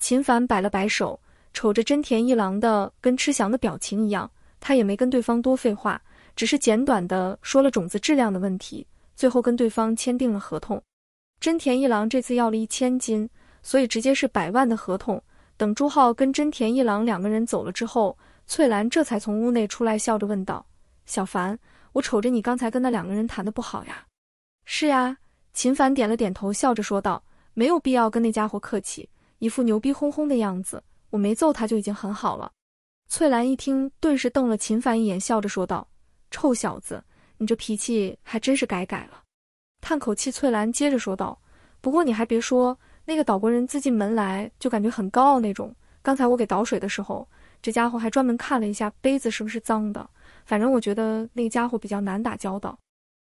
秦凡摆了摆手，瞅着真田一郎的跟吃翔的表情一样，他也没跟对方多废话，只是简短的说了种子质量的问题，最后跟对方签订了合同。真田一郎这次要了一千斤，所以直接是百万的合同。等朱浩跟真田一郎两个人走了之后，翠兰这才从屋内出来，笑着问道：“小凡。”我瞅着你刚才跟那两个人谈的不好呀？是呀，秦凡点了点头，笑着说道：“没有必要跟那家伙客气，一副牛逼哄哄的样子，我没揍他就已经很好了。”翠兰一听，顿时瞪了秦凡一眼，笑着说道：“臭小子，你这脾气还真是改改了。”叹口气，翠兰接着说道：“不过你还别说，那个岛国人自进门来就感觉很高傲那种，刚才我给倒水的时候，这家伙还专门看了一下杯子是不是脏的。”反正我觉得那个家伙比较难打交道。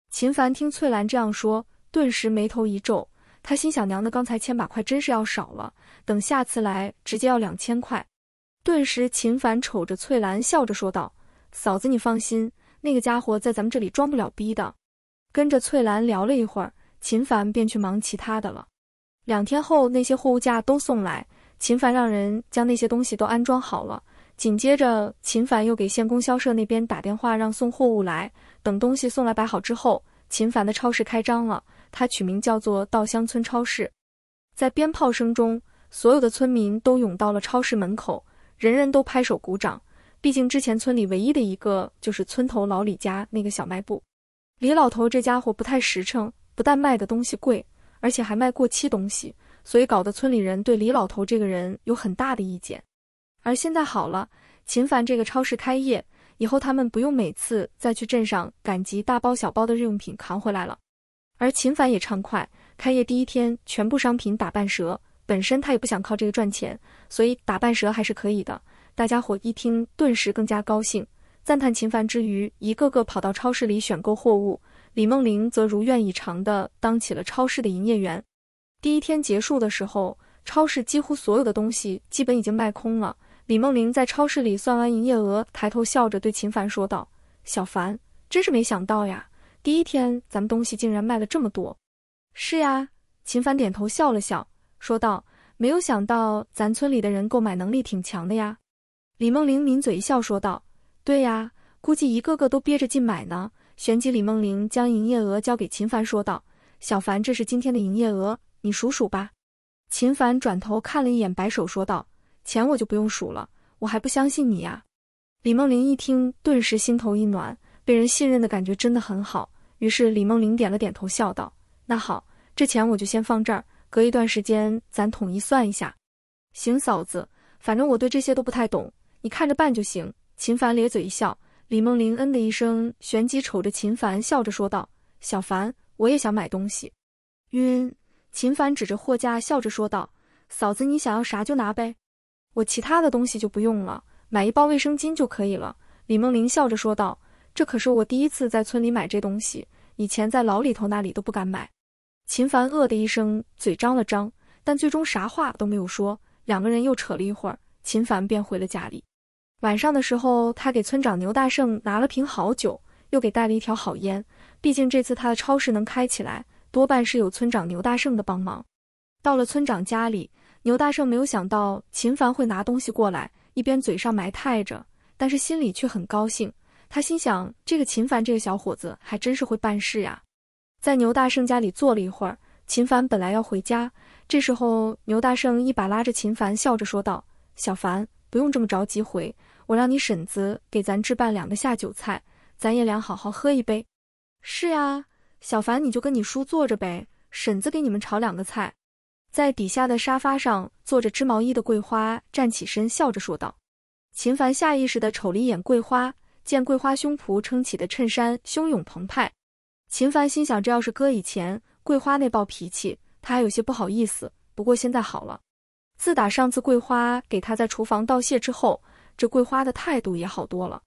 秦凡听翠兰这样说，顿时眉头一皱，他心想娘的，刚才千把块真是要少了，等下次来直接要两千块。顿时，秦凡瞅着翠兰笑着说道：“嫂子，你放心，那个家伙在咱们这里装不了逼的。”跟着翠兰聊了一会儿，秦凡便去忙其他的了。两天后，那些货物架都送来，秦凡让人将那些东西都安装好了。紧接着，秦凡又给县供销社那边打电话，让送货物来。等东西送来摆好之后，秦凡的超市开张了，他取名叫做“稻香村超市”。在鞭炮声中，所有的村民都涌到了超市门口，人人都拍手鼓掌。毕竟之前村里唯一的一个就是村头老李家那个小卖部，李老头这家伙不太实诚，不但卖的东西贵，而且还卖过期东西，所以搞得村里人对李老头这个人有很大的意见。而现在好了，秦凡这个超市开业以后，他们不用每次再去镇上赶集，大包小包的日用品扛回来了。而秦凡也畅快，开业第一天全部商品打半折。本身他也不想靠这个赚钱，所以打半折还是可以的。大家伙一听，顿时更加高兴，赞叹秦凡之余，一个个跑到超市里选购货物。李梦玲则如愿以偿的当起了超市的营业员。第一天结束的时候，超市几乎所有的东西基本已经卖空了。李梦玲在超市里算完营业额，抬头笑着对秦凡说道：“小凡，真是没想到呀，第一天咱们东西竟然卖了这么多。”“是呀。”秦凡点头笑了笑，说道：“没有想到咱村里的人购买能力挺强的呀。”李梦玲抿嘴一笑，说道：“对呀，估计一个个都憋着劲买呢。”旋即，李梦玲将营业额交给秦凡，说道：“小凡，这是今天的营业额，你数数吧。”秦凡转头看了一眼，摆手说道。钱我就不用数了，我还不相信你呀。李梦玲一听，顿时心头一暖，被人信任的感觉真的很好。于是李梦玲点了点头，笑道：“那好，这钱我就先放这儿，隔一段时间咱统一算一下。”行，嫂子，反正我对这些都不太懂，你看着办就行。”秦凡咧嘴一笑。李梦玲嗯的一声，旋即瞅着秦凡笑着说道：“小凡，我也想买东西。”晕。秦凡指着货架笑着说道：“嫂子，你想要啥就拿呗。”我其他的东西就不用了，买一包卫生巾就可以了。李梦玲笑着说道：“这可是我第一次在村里买这东西，以前在老李头那里都不敢买。”秦凡“呃”的一声，嘴张了张，但最终啥话都没有说。两个人又扯了一会儿，秦凡便回了家里。晚上的时候，他给村长牛大胜拿了瓶好酒，又给带了一条好烟。毕竟这次他的超市能开起来，多半是有村长牛大胜的帮忙。到了村长家里。牛大圣没有想到秦凡会拿东西过来，一边嘴上埋汰着，但是心里却很高兴。他心想，这个秦凡这个小伙子还真是会办事呀。在牛大圣家里坐了一会儿，秦凡本来要回家，这时候牛大圣一把拉着秦凡，笑着说道：“小凡，不用这么着急回，我让你婶子给咱置办两个下酒菜，咱爷俩好好喝一杯。”“是呀，小凡你就跟你叔坐着呗，婶子给你们炒两个菜。”在底下的沙发上坐着织毛衣的桂花站起身，笑着说道：“秦凡下意识地瞅了一眼桂花，见桂花胸脯撑起的衬衫汹涌澎湃，秦凡心想，这要是搁以前，桂花那暴脾气，他还有些不好意思。不过现在好了，自打上次桂花给他在厨房道谢之后，这桂花的态度也好多了，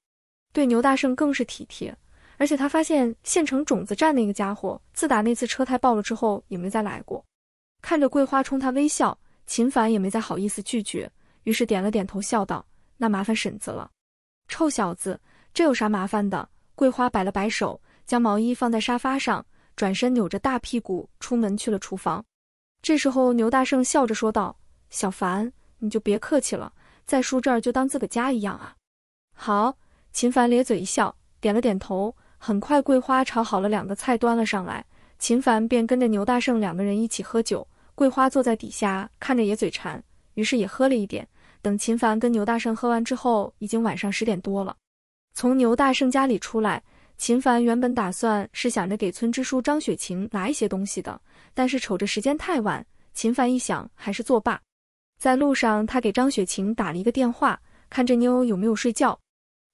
对牛大圣更是体贴。而且他发现县城种子站那个家伙，自打那次车胎爆了之后，也没再来过。”看着桂花冲他微笑，秦凡也没再好意思拒绝，于是点了点头，笑道：“那麻烦婶子了。”“臭小子，这有啥麻烦的？”桂花摆了摆手，将毛衣放在沙发上，转身扭着大屁股出门去了厨房。这时候，牛大胜笑着说道：“小凡，你就别客气了，在叔这儿就当自个家一样啊。”“好。”秦凡咧嘴一笑，点了点头。很快，桂花炒好了两个菜端了上来，秦凡便跟着牛大胜两个人一起喝酒。桂花坐在底下看着也嘴馋，于是也喝了一点。等秦凡跟牛大胜喝完之后，已经晚上十点多了。从牛大胜家里出来，秦凡原本打算是想着给村支书张雪晴拿一些东西的，但是瞅着时间太晚，秦凡一想还是作罢。在路上，他给张雪晴打了一个电话，看这妞有没有睡觉。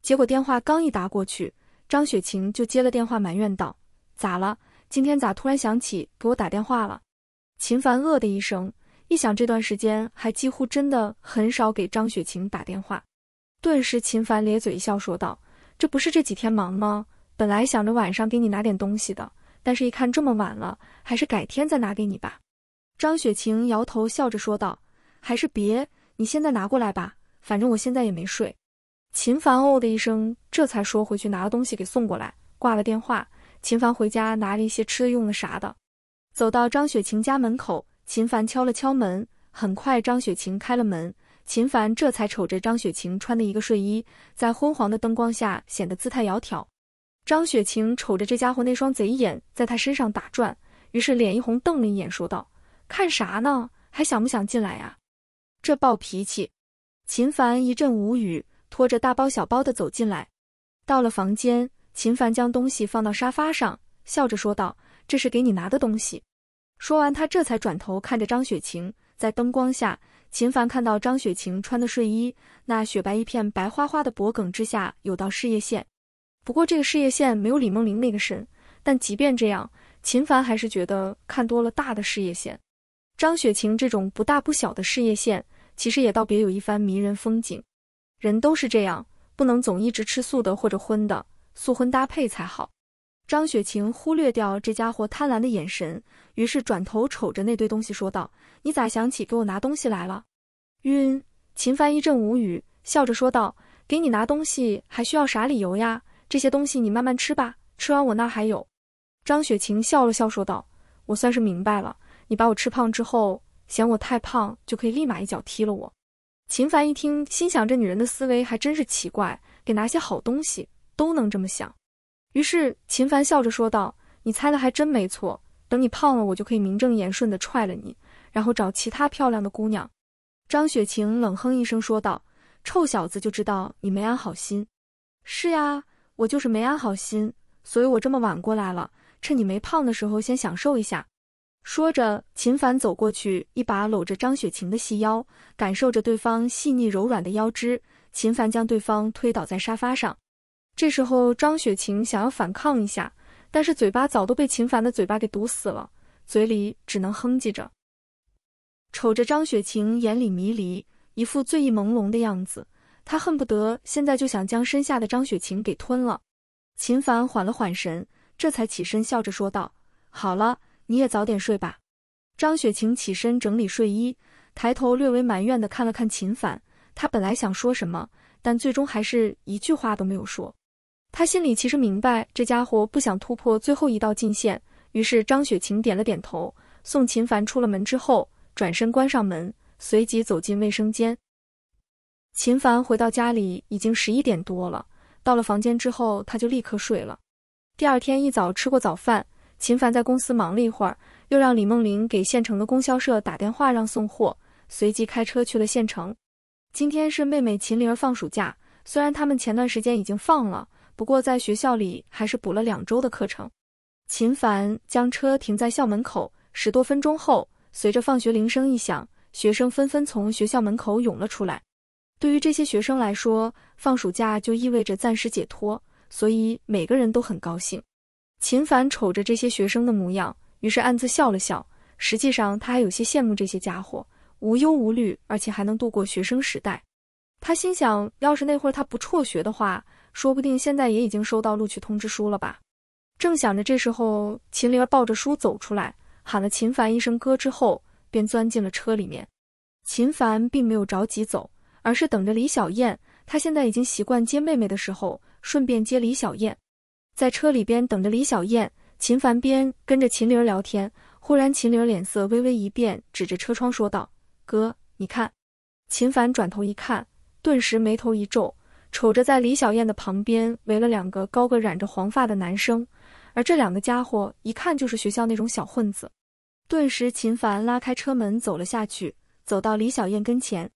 结果电话刚一打过去，张雪晴就接了电话，埋怨道：“咋了？今天咋突然想起给我打电话了？”秦凡呃的一声，一想这段时间还几乎真的很少给张雪晴打电话，顿时秦凡咧嘴一笑说道：“这不是这几天忙吗？本来想着晚上给你拿点东西的，但是一看这么晚了，还是改天再拿给你吧。”张雪晴摇头笑着说道：“还是别，你现在拿过来吧，反正我现在也没睡。”秦凡哦的一声，这才说回去拿了东西给送过来，挂了电话。秦凡回家拿了一些吃的、用的啥的。走到张雪晴家门口，秦凡敲了敲门。很快，张雪晴开了门，秦凡这才瞅着张雪晴穿的一个睡衣，在昏黄的灯光下显得姿态窈窕。张雪晴瞅着这家伙那双贼眼在他身上打转，于是脸一红，瞪了一眼，说道：“看啥呢？还想不想进来啊？”这暴脾气，秦凡一阵无语，拖着大包小包的走进来。到了房间，秦凡将东西放到沙发上，笑着说道：“这是给你拿的东西。”说完，他这才转头看着张雪晴。在灯光下，秦凡看到张雪晴穿的睡衣，那雪白一片白花花的脖梗之下有道事业线，不过这个事业线没有李梦玲那个深。但即便这样，秦凡还是觉得看多了大的事业线，张雪晴这种不大不小的事业线，其实也倒别有一番迷人风景。人都是这样，不能总一直吃素的或者荤的，素荤搭配才好。张雪晴忽略掉这家伙贪婪的眼神，于是转头瞅着那堆东西说道：“你咋想起给我拿东西来了？”晕！秦凡一阵无语，笑着说道：“给你拿东西还需要啥理由呀？这些东西你慢慢吃吧，吃完我那还有。”张雪晴笑了笑说道：“我算是明白了，你把我吃胖之后，嫌我太胖，就可以立马一脚踢了我。”秦凡一听，心想这女人的思维还真是奇怪，给拿些好东西都能这么想。于是秦凡笑着说道：“你猜的还真没错，等你胖了，我就可以名正言顺的踹了你，然后找其他漂亮的姑娘。”张雪晴冷哼一声说道：“臭小子，就知道你没安好心。”“是呀，我就是没安好心，所以我这么晚过来了，趁你没胖的时候先享受一下。”说着，秦凡走过去，一把搂着张雪晴的细腰，感受着对方细腻柔软的腰肢。秦凡将对方推倒在沙发上。这时候，张雪晴想要反抗一下，但是嘴巴早都被秦凡的嘴巴给堵死了，嘴里只能哼唧着。瞅着张雪晴眼里迷离，一副醉意朦胧的样子，他恨不得现在就想将身下的张雪晴给吞了。秦凡缓了缓神，这才起身笑着说道：“好了，你也早点睡吧。”张雪晴起身整理睡衣，抬头略微埋怨地看了看秦凡，她本来想说什么，但最终还是一句话都没有说。他心里其实明白，这家伙不想突破最后一道禁线，于是张雪晴点了点头，送秦凡出了门之后，转身关上门，随即走进卫生间。秦凡回到家里，已经十一点多了。到了房间之后，他就立刻睡了。第二天一早吃过早饭，秦凡在公司忙了一会儿，又让李梦玲给县城的供销社打电话让送货，随即开车去了县城。今天是妹妹秦玲儿放暑假，虽然他们前段时间已经放了。不过，在学校里还是补了两周的课程。秦凡将车停在校门口，十多分钟后，随着放学铃声一响，学生纷纷从学校门口涌了出来。对于这些学生来说，放暑假就意味着暂时解脱，所以每个人都很高兴。秦凡瞅着这些学生的模样，于是暗自笑了笑。实际上，他还有些羡慕这些家伙无忧无虑，而且还能度过学生时代。他心想，要是那会儿他不辍学的话。说不定现在也已经收到录取通知书了吧？正想着，这时候秦玲抱着书走出来，喊了秦凡一声“哥”之后，便钻进了车里面。秦凡并没有着急走，而是等着李小燕。他现在已经习惯接妹妹的时候顺便接李小燕，在车里边等着李小燕。秦凡边跟着秦玲聊天，忽然秦玲脸色微微一变，指着车窗说道：“哥，你看。”秦凡转头一看，顿时眉头一皱。瞅着在李小燕的旁边围了两个高个染着黄发的男生，而这两个家伙一看就是学校那种小混子。顿时，秦凡拉开车门走了下去，走到李小燕跟前。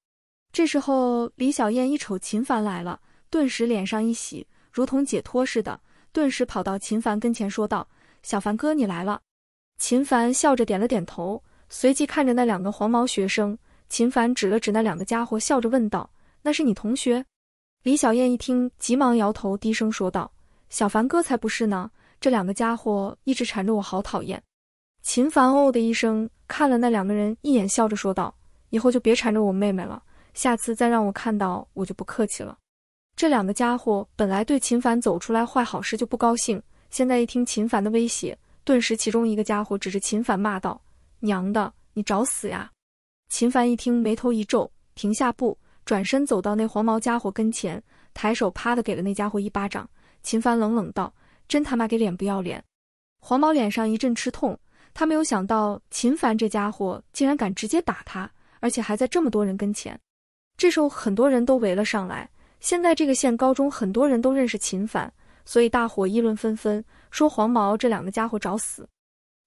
这时候，李小燕一瞅秦凡来了，顿时脸上一喜，如同解脱似的，顿时跑到秦凡跟前说道：“小凡哥，你来了。”秦凡笑着点了点头，随即看着那两个黄毛学生，秦凡指了指那两个家伙，笑着问道：“那是你同学？”李小燕一听，急忙摇头，低声说道：“小凡哥才不是呢！这两个家伙一直缠着我，好讨厌。”秦凡哦的一声，看了那两个人一眼，笑着说道：“以后就别缠着我妹妹了，下次再让我看到，我就不客气了。”这两个家伙本来对秦凡走出来坏好事就不高兴，现在一听秦凡的威胁，顿时其中一个家伙指着秦凡骂道：“娘的，你找死呀！”秦凡一听，眉头一皱，停下步。转身走到那黄毛家伙跟前，抬手啪的给了那家伙一巴掌。秦凡冷冷道：“真他妈给脸不要脸！”黄毛脸上一阵吃痛，他没有想到秦凡这家伙竟然敢直接打他，而且还在这么多人跟前。这时候，很多人都围了上来。现在这个县高中很多人都认识秦凡，所以大伙议论纷纷，说黄毛这两个家伙找死。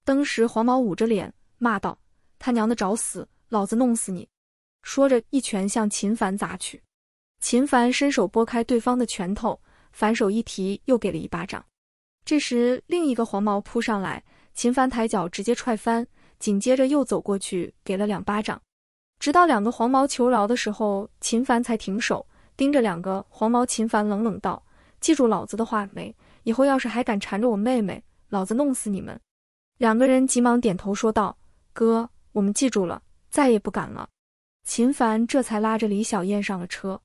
当时黄毛捂着脸骂道：“他娘的找死，老子弄死你！”说着，一拳向秦凡砸去。秦凡伸手拨开对方的拳头，反手一提，又给了一巴掌。这时，另一个黄毛扑上来，秦凡抬脚直接踹翻，紧接着又走过去给了两巴掌。直到两个黄毛求饶的时候，秦凡才停手，盯着两个黄毛，秦凡冷冷道：“记住老子的话没？以后要是还敢缠着我妹妹，老子弄死你们！”两个人急忙点头说道：“哥，我们记住了，再也不敢了。”秦凡这才拉着李小燕上了车。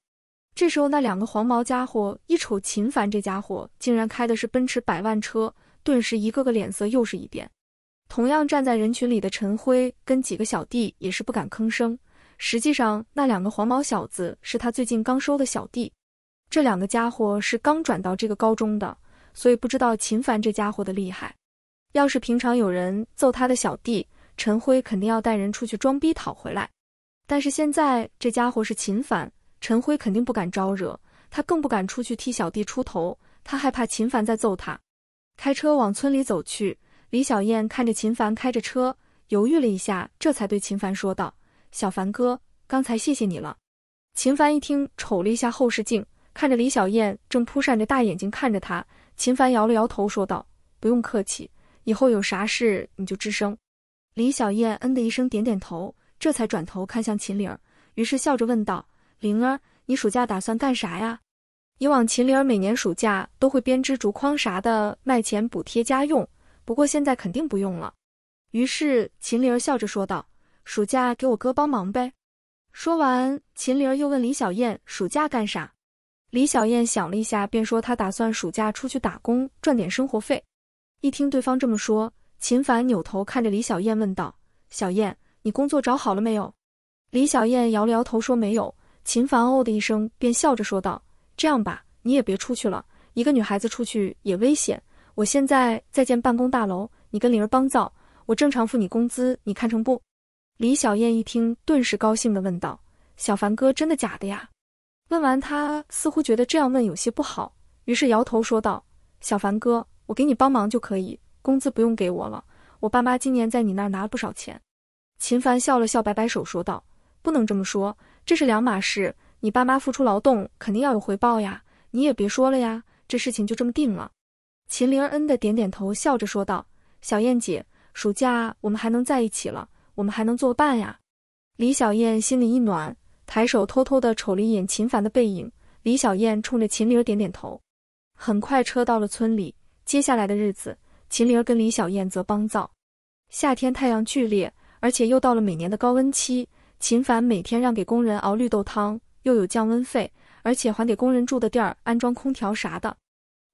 这时候，那两个黄毛家伙一瞅秦凡这家伙，竟然开的是奔驰百万车，顿时一个个脸色又是一变。同样站在人群里的陈辉跟几个小弟也是不敢吭声。实际上，那两个黄毛小子是他最近刚收的小弟，这两个家伙是刚转到这个高中的，所以不知道秦凡这家伙的厉害。要是平常有人揍他的小弟，陈辉肯定要带人出去装逼讨回来。但是现在这家伙是秦凡，陈辉肯定不敢招惹他，更不敢出去替小弟出头，他害怕秦凡再揍他。开车往村里走去，李小燕看着秦凡开着车，犹豫了一下，这才对秦凡说道：“小凡哥，刚才谢谢你了。”秦凡一听，瞅了一下后视镜，看着李小燕正扑扇着大眼睛看着他，秦凡摇了摇头说道：“不用客气，以后有啥事你就吱声。”李小燕嗯的一声，点点头。这才转头看向秦玲，儿，于是笑着问道：“玲儿，你暑假打算干啥呀？”以往秦玲儿每年暑假都会编织竹筐啥的，卖钱补贴家用。不过现在肯定不用了。于是秦玲儿笑着说道：“暑假给我哥帮忙呗。”说完，秦玲儿又问李小燕：“暑假干啥？”李小燕想了一下，便说：“她打算暑假出去打工，赚点生活费。”一听对方这么说，秦凡扭头看着李小燕问道：“小燕。”你工作找好了没有？李小燕摇了摇头，说没有。秦凡哦的一声，便笑着说道：“这样吧，你也别出去了，一个女孩子出去也危险。我现在在建办公大楼，你跟灵儿帮造，我正常付你工资，你看成不？”李小燕一听，顿时高兴的问道：“小凡哥，真的假的呀？”问完，他似乎觉得这样问有些不好，于是摇头说道：“小凡哥，我给你帮忙就可以，工资不用给我了。我爸妈今年在你那儿拿了不少钱。”秦凡笑了笑，摆摆手说道：“不能这么说，这是两码事。你爸妈付出劳动，肯定要有回报呀。你也别说了呀，这事情就这么定了。”秦玲儿恩的点点头，笑着说道：“小燕姐，暑假我们还能在一起了，我们还能作伴呀。”李小燕心里一暖，抬手偷偷的瞅了一眼秦凡的背影。李小燕冲着秦玲儿点点头。很快车到了村里，接下来的日子，秦玲儿跟李小燕则帮灶。夏天太阳剧烈。而且又到了每年的高温期，秦凡每天让给工人熬绿豆汤，又有降温费，而且还给工人住的地儿安装空调啥的。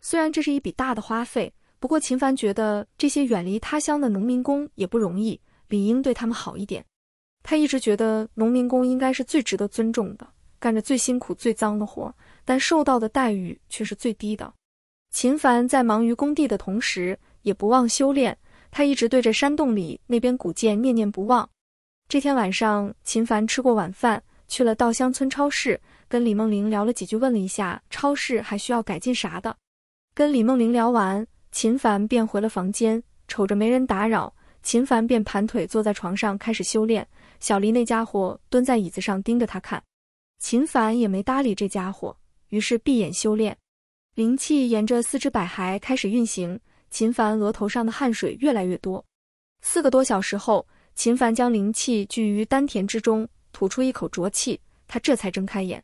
虽然这是一笔大的花费，不过秦凡觉得这些远离他乡的农民工也不容易，理应对他们好一点。他一直觉得农民工应该是最值得尊重的，干着最辛苦、最脏的活，但受到的待遇却是最低的。秦凡在忙于工地的同时，也不忘修炼。他一直对着山洞里那边古剑念念不忘。这天晚上，秦凡吃过晚饭，去了稻香村超市，跟李梦玲聊了几句，问了一下超市还需要改进啥的。跟李梦玲聊完，秦凡便回了房间，瞅着没人打扰，秦凡便盘腿坐在床上开始修炼。小黎那家伙蹲在椅子上盯着他看，秦凡也没搭理这家伙，于是闭眼修炼，灵气沿着四肢百骸开始运行。秦凡额头上的汗水越来越多。四个多小时后，秦凡将灵气聚于丹田之中，吐出一口浊气，他这才睁开眼。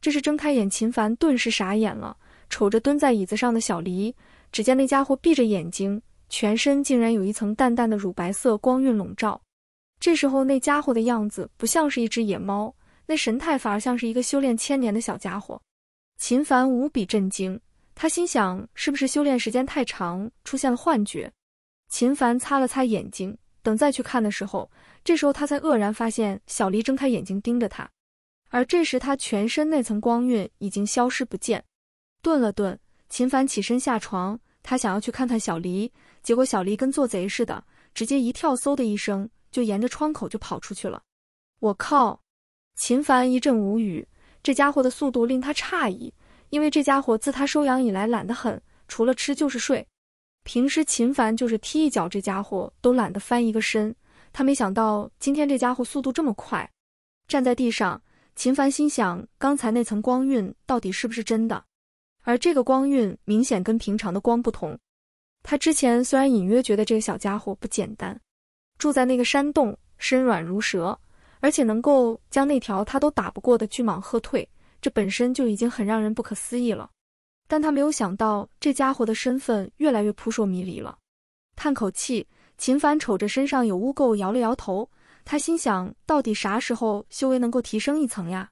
这是睁开眼，秦凡顿时傻眼了，瞅着蹲在椅子上的小狸，只见那家伙闭着眼睛，全身竟然有一层淡淡的乳白色光晕笼罩。这时候，那家伙的样子不像是一只野猫，那神态反而像是一个修炼千年的小家伙。秦凡无比震惊。他心想，是不是修炼时间太长出现了幻觉？秦凡擦了擦眼睛，等再去看的时候，这时候他才愕然发现小黎睁开眼睛盯着他，而这时他全身那层光晕已经消失不见。顿了顿，秦凡起身下床，他想要去看看小黎，结果小黎跟做贼似的，直接一跳，嗖的一声就沿着窗口就跑出去了。我靠！秦凡一阵无语，这家伙的速度令他诧异。因为这家伙自他收养以来懒得很，除了吃就是睡。平时秦凡就是踢一脚，这家伙都懒得翻一个身。他没想到今天这家伙速度这么快，站在地上，秦凡心想，刚才那层光晕到底是不是真的？而这个光晕明显跟平常的光不同。他之前虽然隐约觉得这个小家伙不简单，住在那个山洞，身软如蛇，而且能够将那条他都打不过的巨蟒喝退。这本身就已经很让人不可思议了，但他没有想到这家伙的身份越来越扑朔迷离了。叹口气，秦凡瞅着身上有污垢，摇了摇头。他心想，到底啥时候修为能够提升一层呀？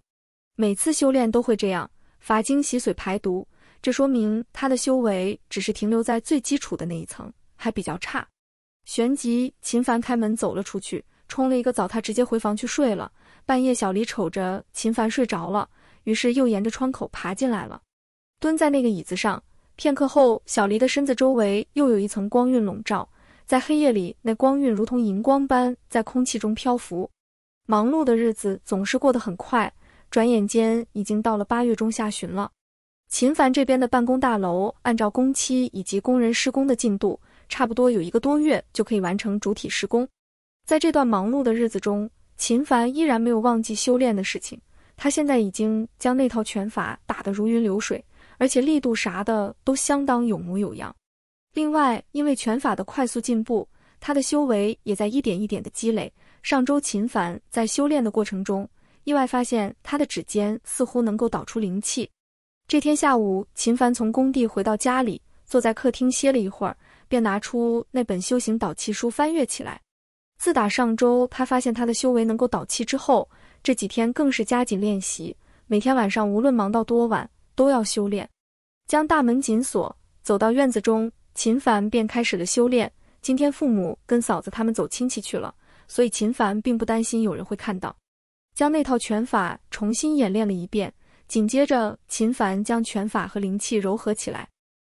每次修炼都会这样，法精洗髓排毒，这说明他的修为只是停留在最基础的那一层，还比较差。旋即，秦凡开门走了出去，冲了一个澡，他直接回房去睡了。半夜，小李瞅着秦凡睡着了。于是又沿着窗口爬进来了，蹲在那个椅子上。片刻后，小黎的身子周围又有一层光晕笼罩，在黑夜里，那光晕如同荧光般在空气中漂浮。忙碌的日子总是过得很快，转眼间已经到了八月中下旬了。秦凡这边的办公大楼，按照工期以及工人施工的进度，差不多有一个多月就可以完成主体施工。在这段忙碌的日子中，秦凡依然没有忘记修炼的事情。他现在已经将那套拳法打得如云流水，而且力度啥的都相当有模有样。另外，因为拳法的快速进步，他的修为也在一点一点的积累。上周，秦凡在修炼的过程中，意外发现他的指尖似乎能够导出灵气。这天下午，秦凡从工地回到家里，坐在客厅歇了一会儿，便拿出那本《修行导气书》翻阅起来。自打上周他发现他的修为能够导气之后，这几天更是加紧练习，每天晚上无论忙到多晚，都要修炼。将大门紧锁，走到院子中，秦凡便开始了修炼。今天父母跟嫂子他们走亲戚去了，所以秦凡并不担心有人会看到。将那套拳法重新演练了一遍，紧接着秦凡将拳法和灵气柔合起来。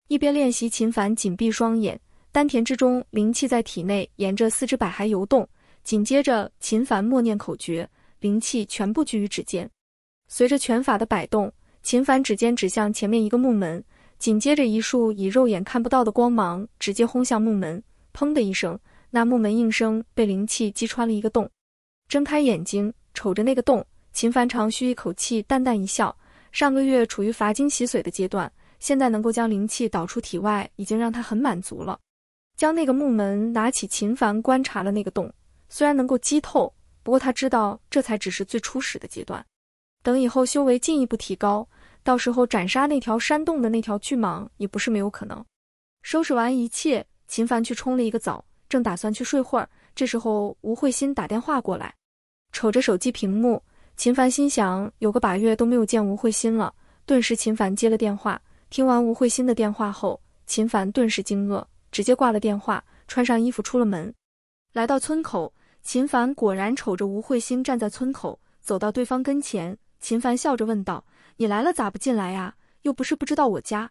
一边练习，秦凡紧闭双眼，丹田之中灵气在体内沿着四肢百骸游动。紧接着，秦凡默念口诀。灵气全部聚于指尖，随着拳法的摆动，秦凡指尖指向前面一个木门，紧接着一束以肉眼看不到的光芒直接轰向木门。砰的一声，那木门应声被灵气击穿了一个洞。睁开眼睛，瞅着那个洞，秦凡长吁一口气，淡淡一笑。上个月处于伐金洗髓的阶段，现在能够将灵气导出体外，已经让他很满足了。将那个木门拿起，秦凡观察了那个洞，虽然能够击透。不过他知道，这才只是最初始的阶段，等以后修为进一步提高，到时候斩杀那条山洞的那条巨蟒也不是没有可能。收拾完一切，秦凡去冲了一个澡，正打算去睡会儿，这时候吴慧欣打电话过来。瞅着手机屏幕，秦凡心想有个把月都没有见吴慧欣了，顿时秦凡接了电话。听完吴慧欣的电话后，秦凡顿时惊愕，直接挂了电话，穿上衣服出了门，来到村口。秦凡果然瞅着吴慧欣站在村口，走到对方跟前，秦凡笑着问道：“你来了咋不进来呀？又不是不知道我家。”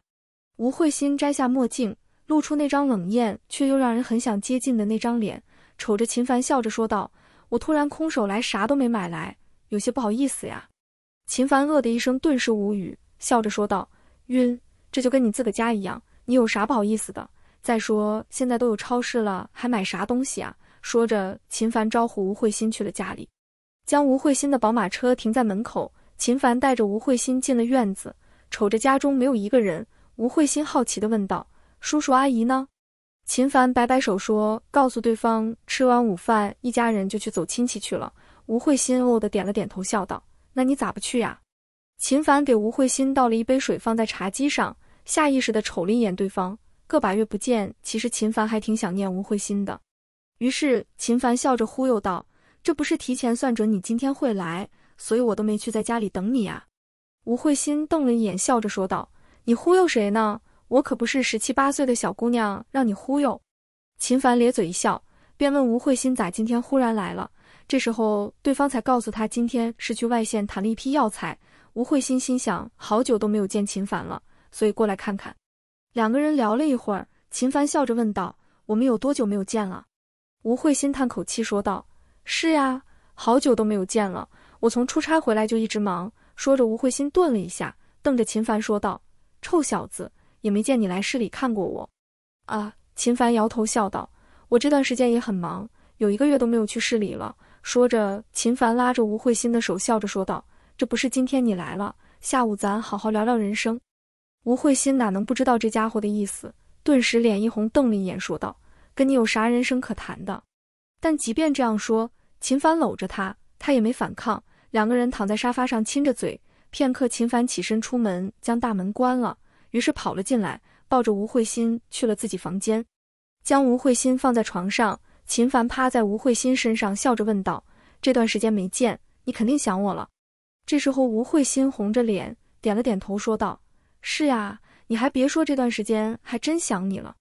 吴慧欣摘下墨镜，露出那张冷艳却又让人很想接近的那张脸，瞅着秦凡笑着说道：“我突然空手来，啥都没买来，有些不好意思呀。”秦凡恶的一声，顿时无语，笑着说道：“晕，这就跟你自个家一样，你有啥不好意思的？再说现在都有超市了，还买啥东西啊？”说着，秦凡招呼吴慧欣去了家里，将吴慧欣的宝马车停在门口。秦凡带着吴慧欣进了院子，瞅着家中没有一个人，吴慧欣好奇的问道：“叔叔阿姨呢？”秦凡摆摆手说：“告诉对方，吃完午饭，一家人就去走亲戚去了。”吴慧欣哦的点了点头，笑道：“那你咋不去呀？”秦凡给吴慧欣倒了一杯水，放在茶几上，下意识的瞅了一眼对方。个把月不见，其实秦凡还挺想念吴慧欣的。于是秦凡笑着忽悠道：“这不是提前算准你今天会来，所以我都没去在家里等你啊。”吴慧心瞪了一眼，笑着说道：“你忽悠谁呢？我可不是十七八岁的小姑娘，让你忽悠。”秦凡咧嘴一笑，便问吴慧心咋今天忽然来了。这时候对方才告诉他今天是去外县谈了一批药材。吴慧心心想，好久都没有见秦凡了，所以过来看看。两个人聊了一会儿，秦凡笑着问道：“我们有多久没有见了？”吴慧欣叹口气说道：“是呀，好久都没有见了。我从出差回来就一直忙。”说着，吴慧欣顿了一下，瞪着秦凡说道：“臭小子，也没见你来市里看过我。”啊！秦凡摇头笑道：“我这段时间也很忙，有一个月都没有去市里了。”说着，秦凡拉着吴慧欣的手，笑着说道：“这不是今天你来了，下午咱好好聊聊人生。”吴慧欣哪能不知道这家伙的意思，顿时脸一红，瞪了一眼说道。跟你有啥人生可谈的？但即便这样说，秦凡搂着他，他也没反抗。两个人躺在沙发上亲着嘴，片刻，秦凡起身出门，将大门关了，于是跑了进来，抱着吴慧欣去了自己房间，将吴慧欣放在床上，秦凡趴在吴慧欣身上，笑着问道：“这段时间没见，你肯定想我了。”这时候，吴慧欣红着脸点了点头，说道：“是呀，你还别说，这段时间还真想你了。”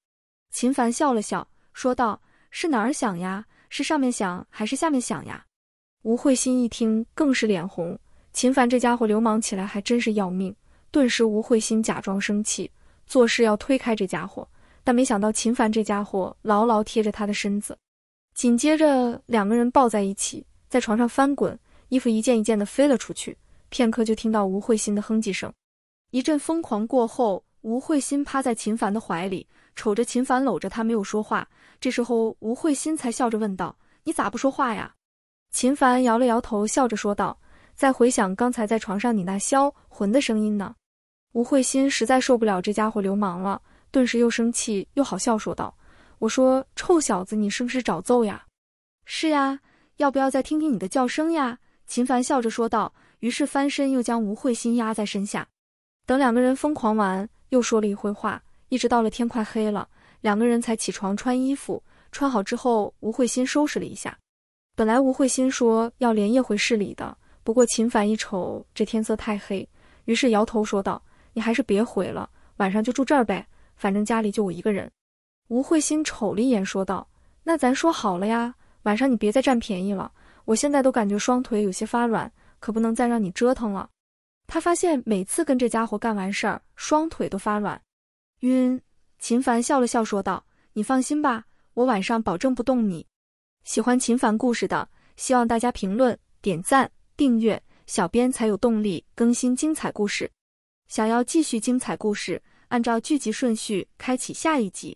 秦凡笑了笑。说道：“是哪儿响呀？是上面响还是下面响呀？”吴慧欣一听更是脸红。秦凡这家伙流氓起来还真是要命。顿时，吴慧欣假装生气，做事要推开这家伙，但没想到秦凡这家伙牢牢贴着她的身子。紧接着，两个人抱在一起，在床上翻滚，衣服一件一件的飞了出去。片刻，就听到吴慧欣的哼唧声。一阵疯狂过后，吴慧欣趴在秦凡的怀里，瞅着秦凡搂着他没有说话。这时候，吴慧欣才笑着问道：“你咋不说话呀？”秦凡摇了摇头，笑着说道：“在回想刚才在床上你那销魂的声音呢。”吴慧欣实在受不了这家伙流氓了，顿时又生气又好笑，说道：“我说臭小子，你是不是找揍呀？”“是呀，要不要再听听你的叫声呀？”秦凡笑着说道，于是翻身又将吴慧欣压在身下。等两个人疯狂完，又说了一会话，一直到了天快黑了。两个人才起床穿衣服，穿好之后，吴慧欣收拾了一下。本来吴慧欣说要连夜回市里的，不过秦凡一瞅这天色太黑，于是摇头说道：“你还是别回了，晚上就住这儿呗，反正家里就我一个人。”吴慧欣瞅了一眼，说道：“那咱说好了呀，晚上你别再占便宜了。我现在都感觉双腿有些发软，可不能再让你折腾了。”他发现每次跟这家伙干完事儿，双腿都发软，晕。秦凡笑了笑，说道：“你放心吧，我晚上保证不动你。”喜欢秦凡故事的，希望大家评论、点赞、订阅，小编才有动力更新精彩故事。想要继续精彩故事，按照剧集顺序开启下一集。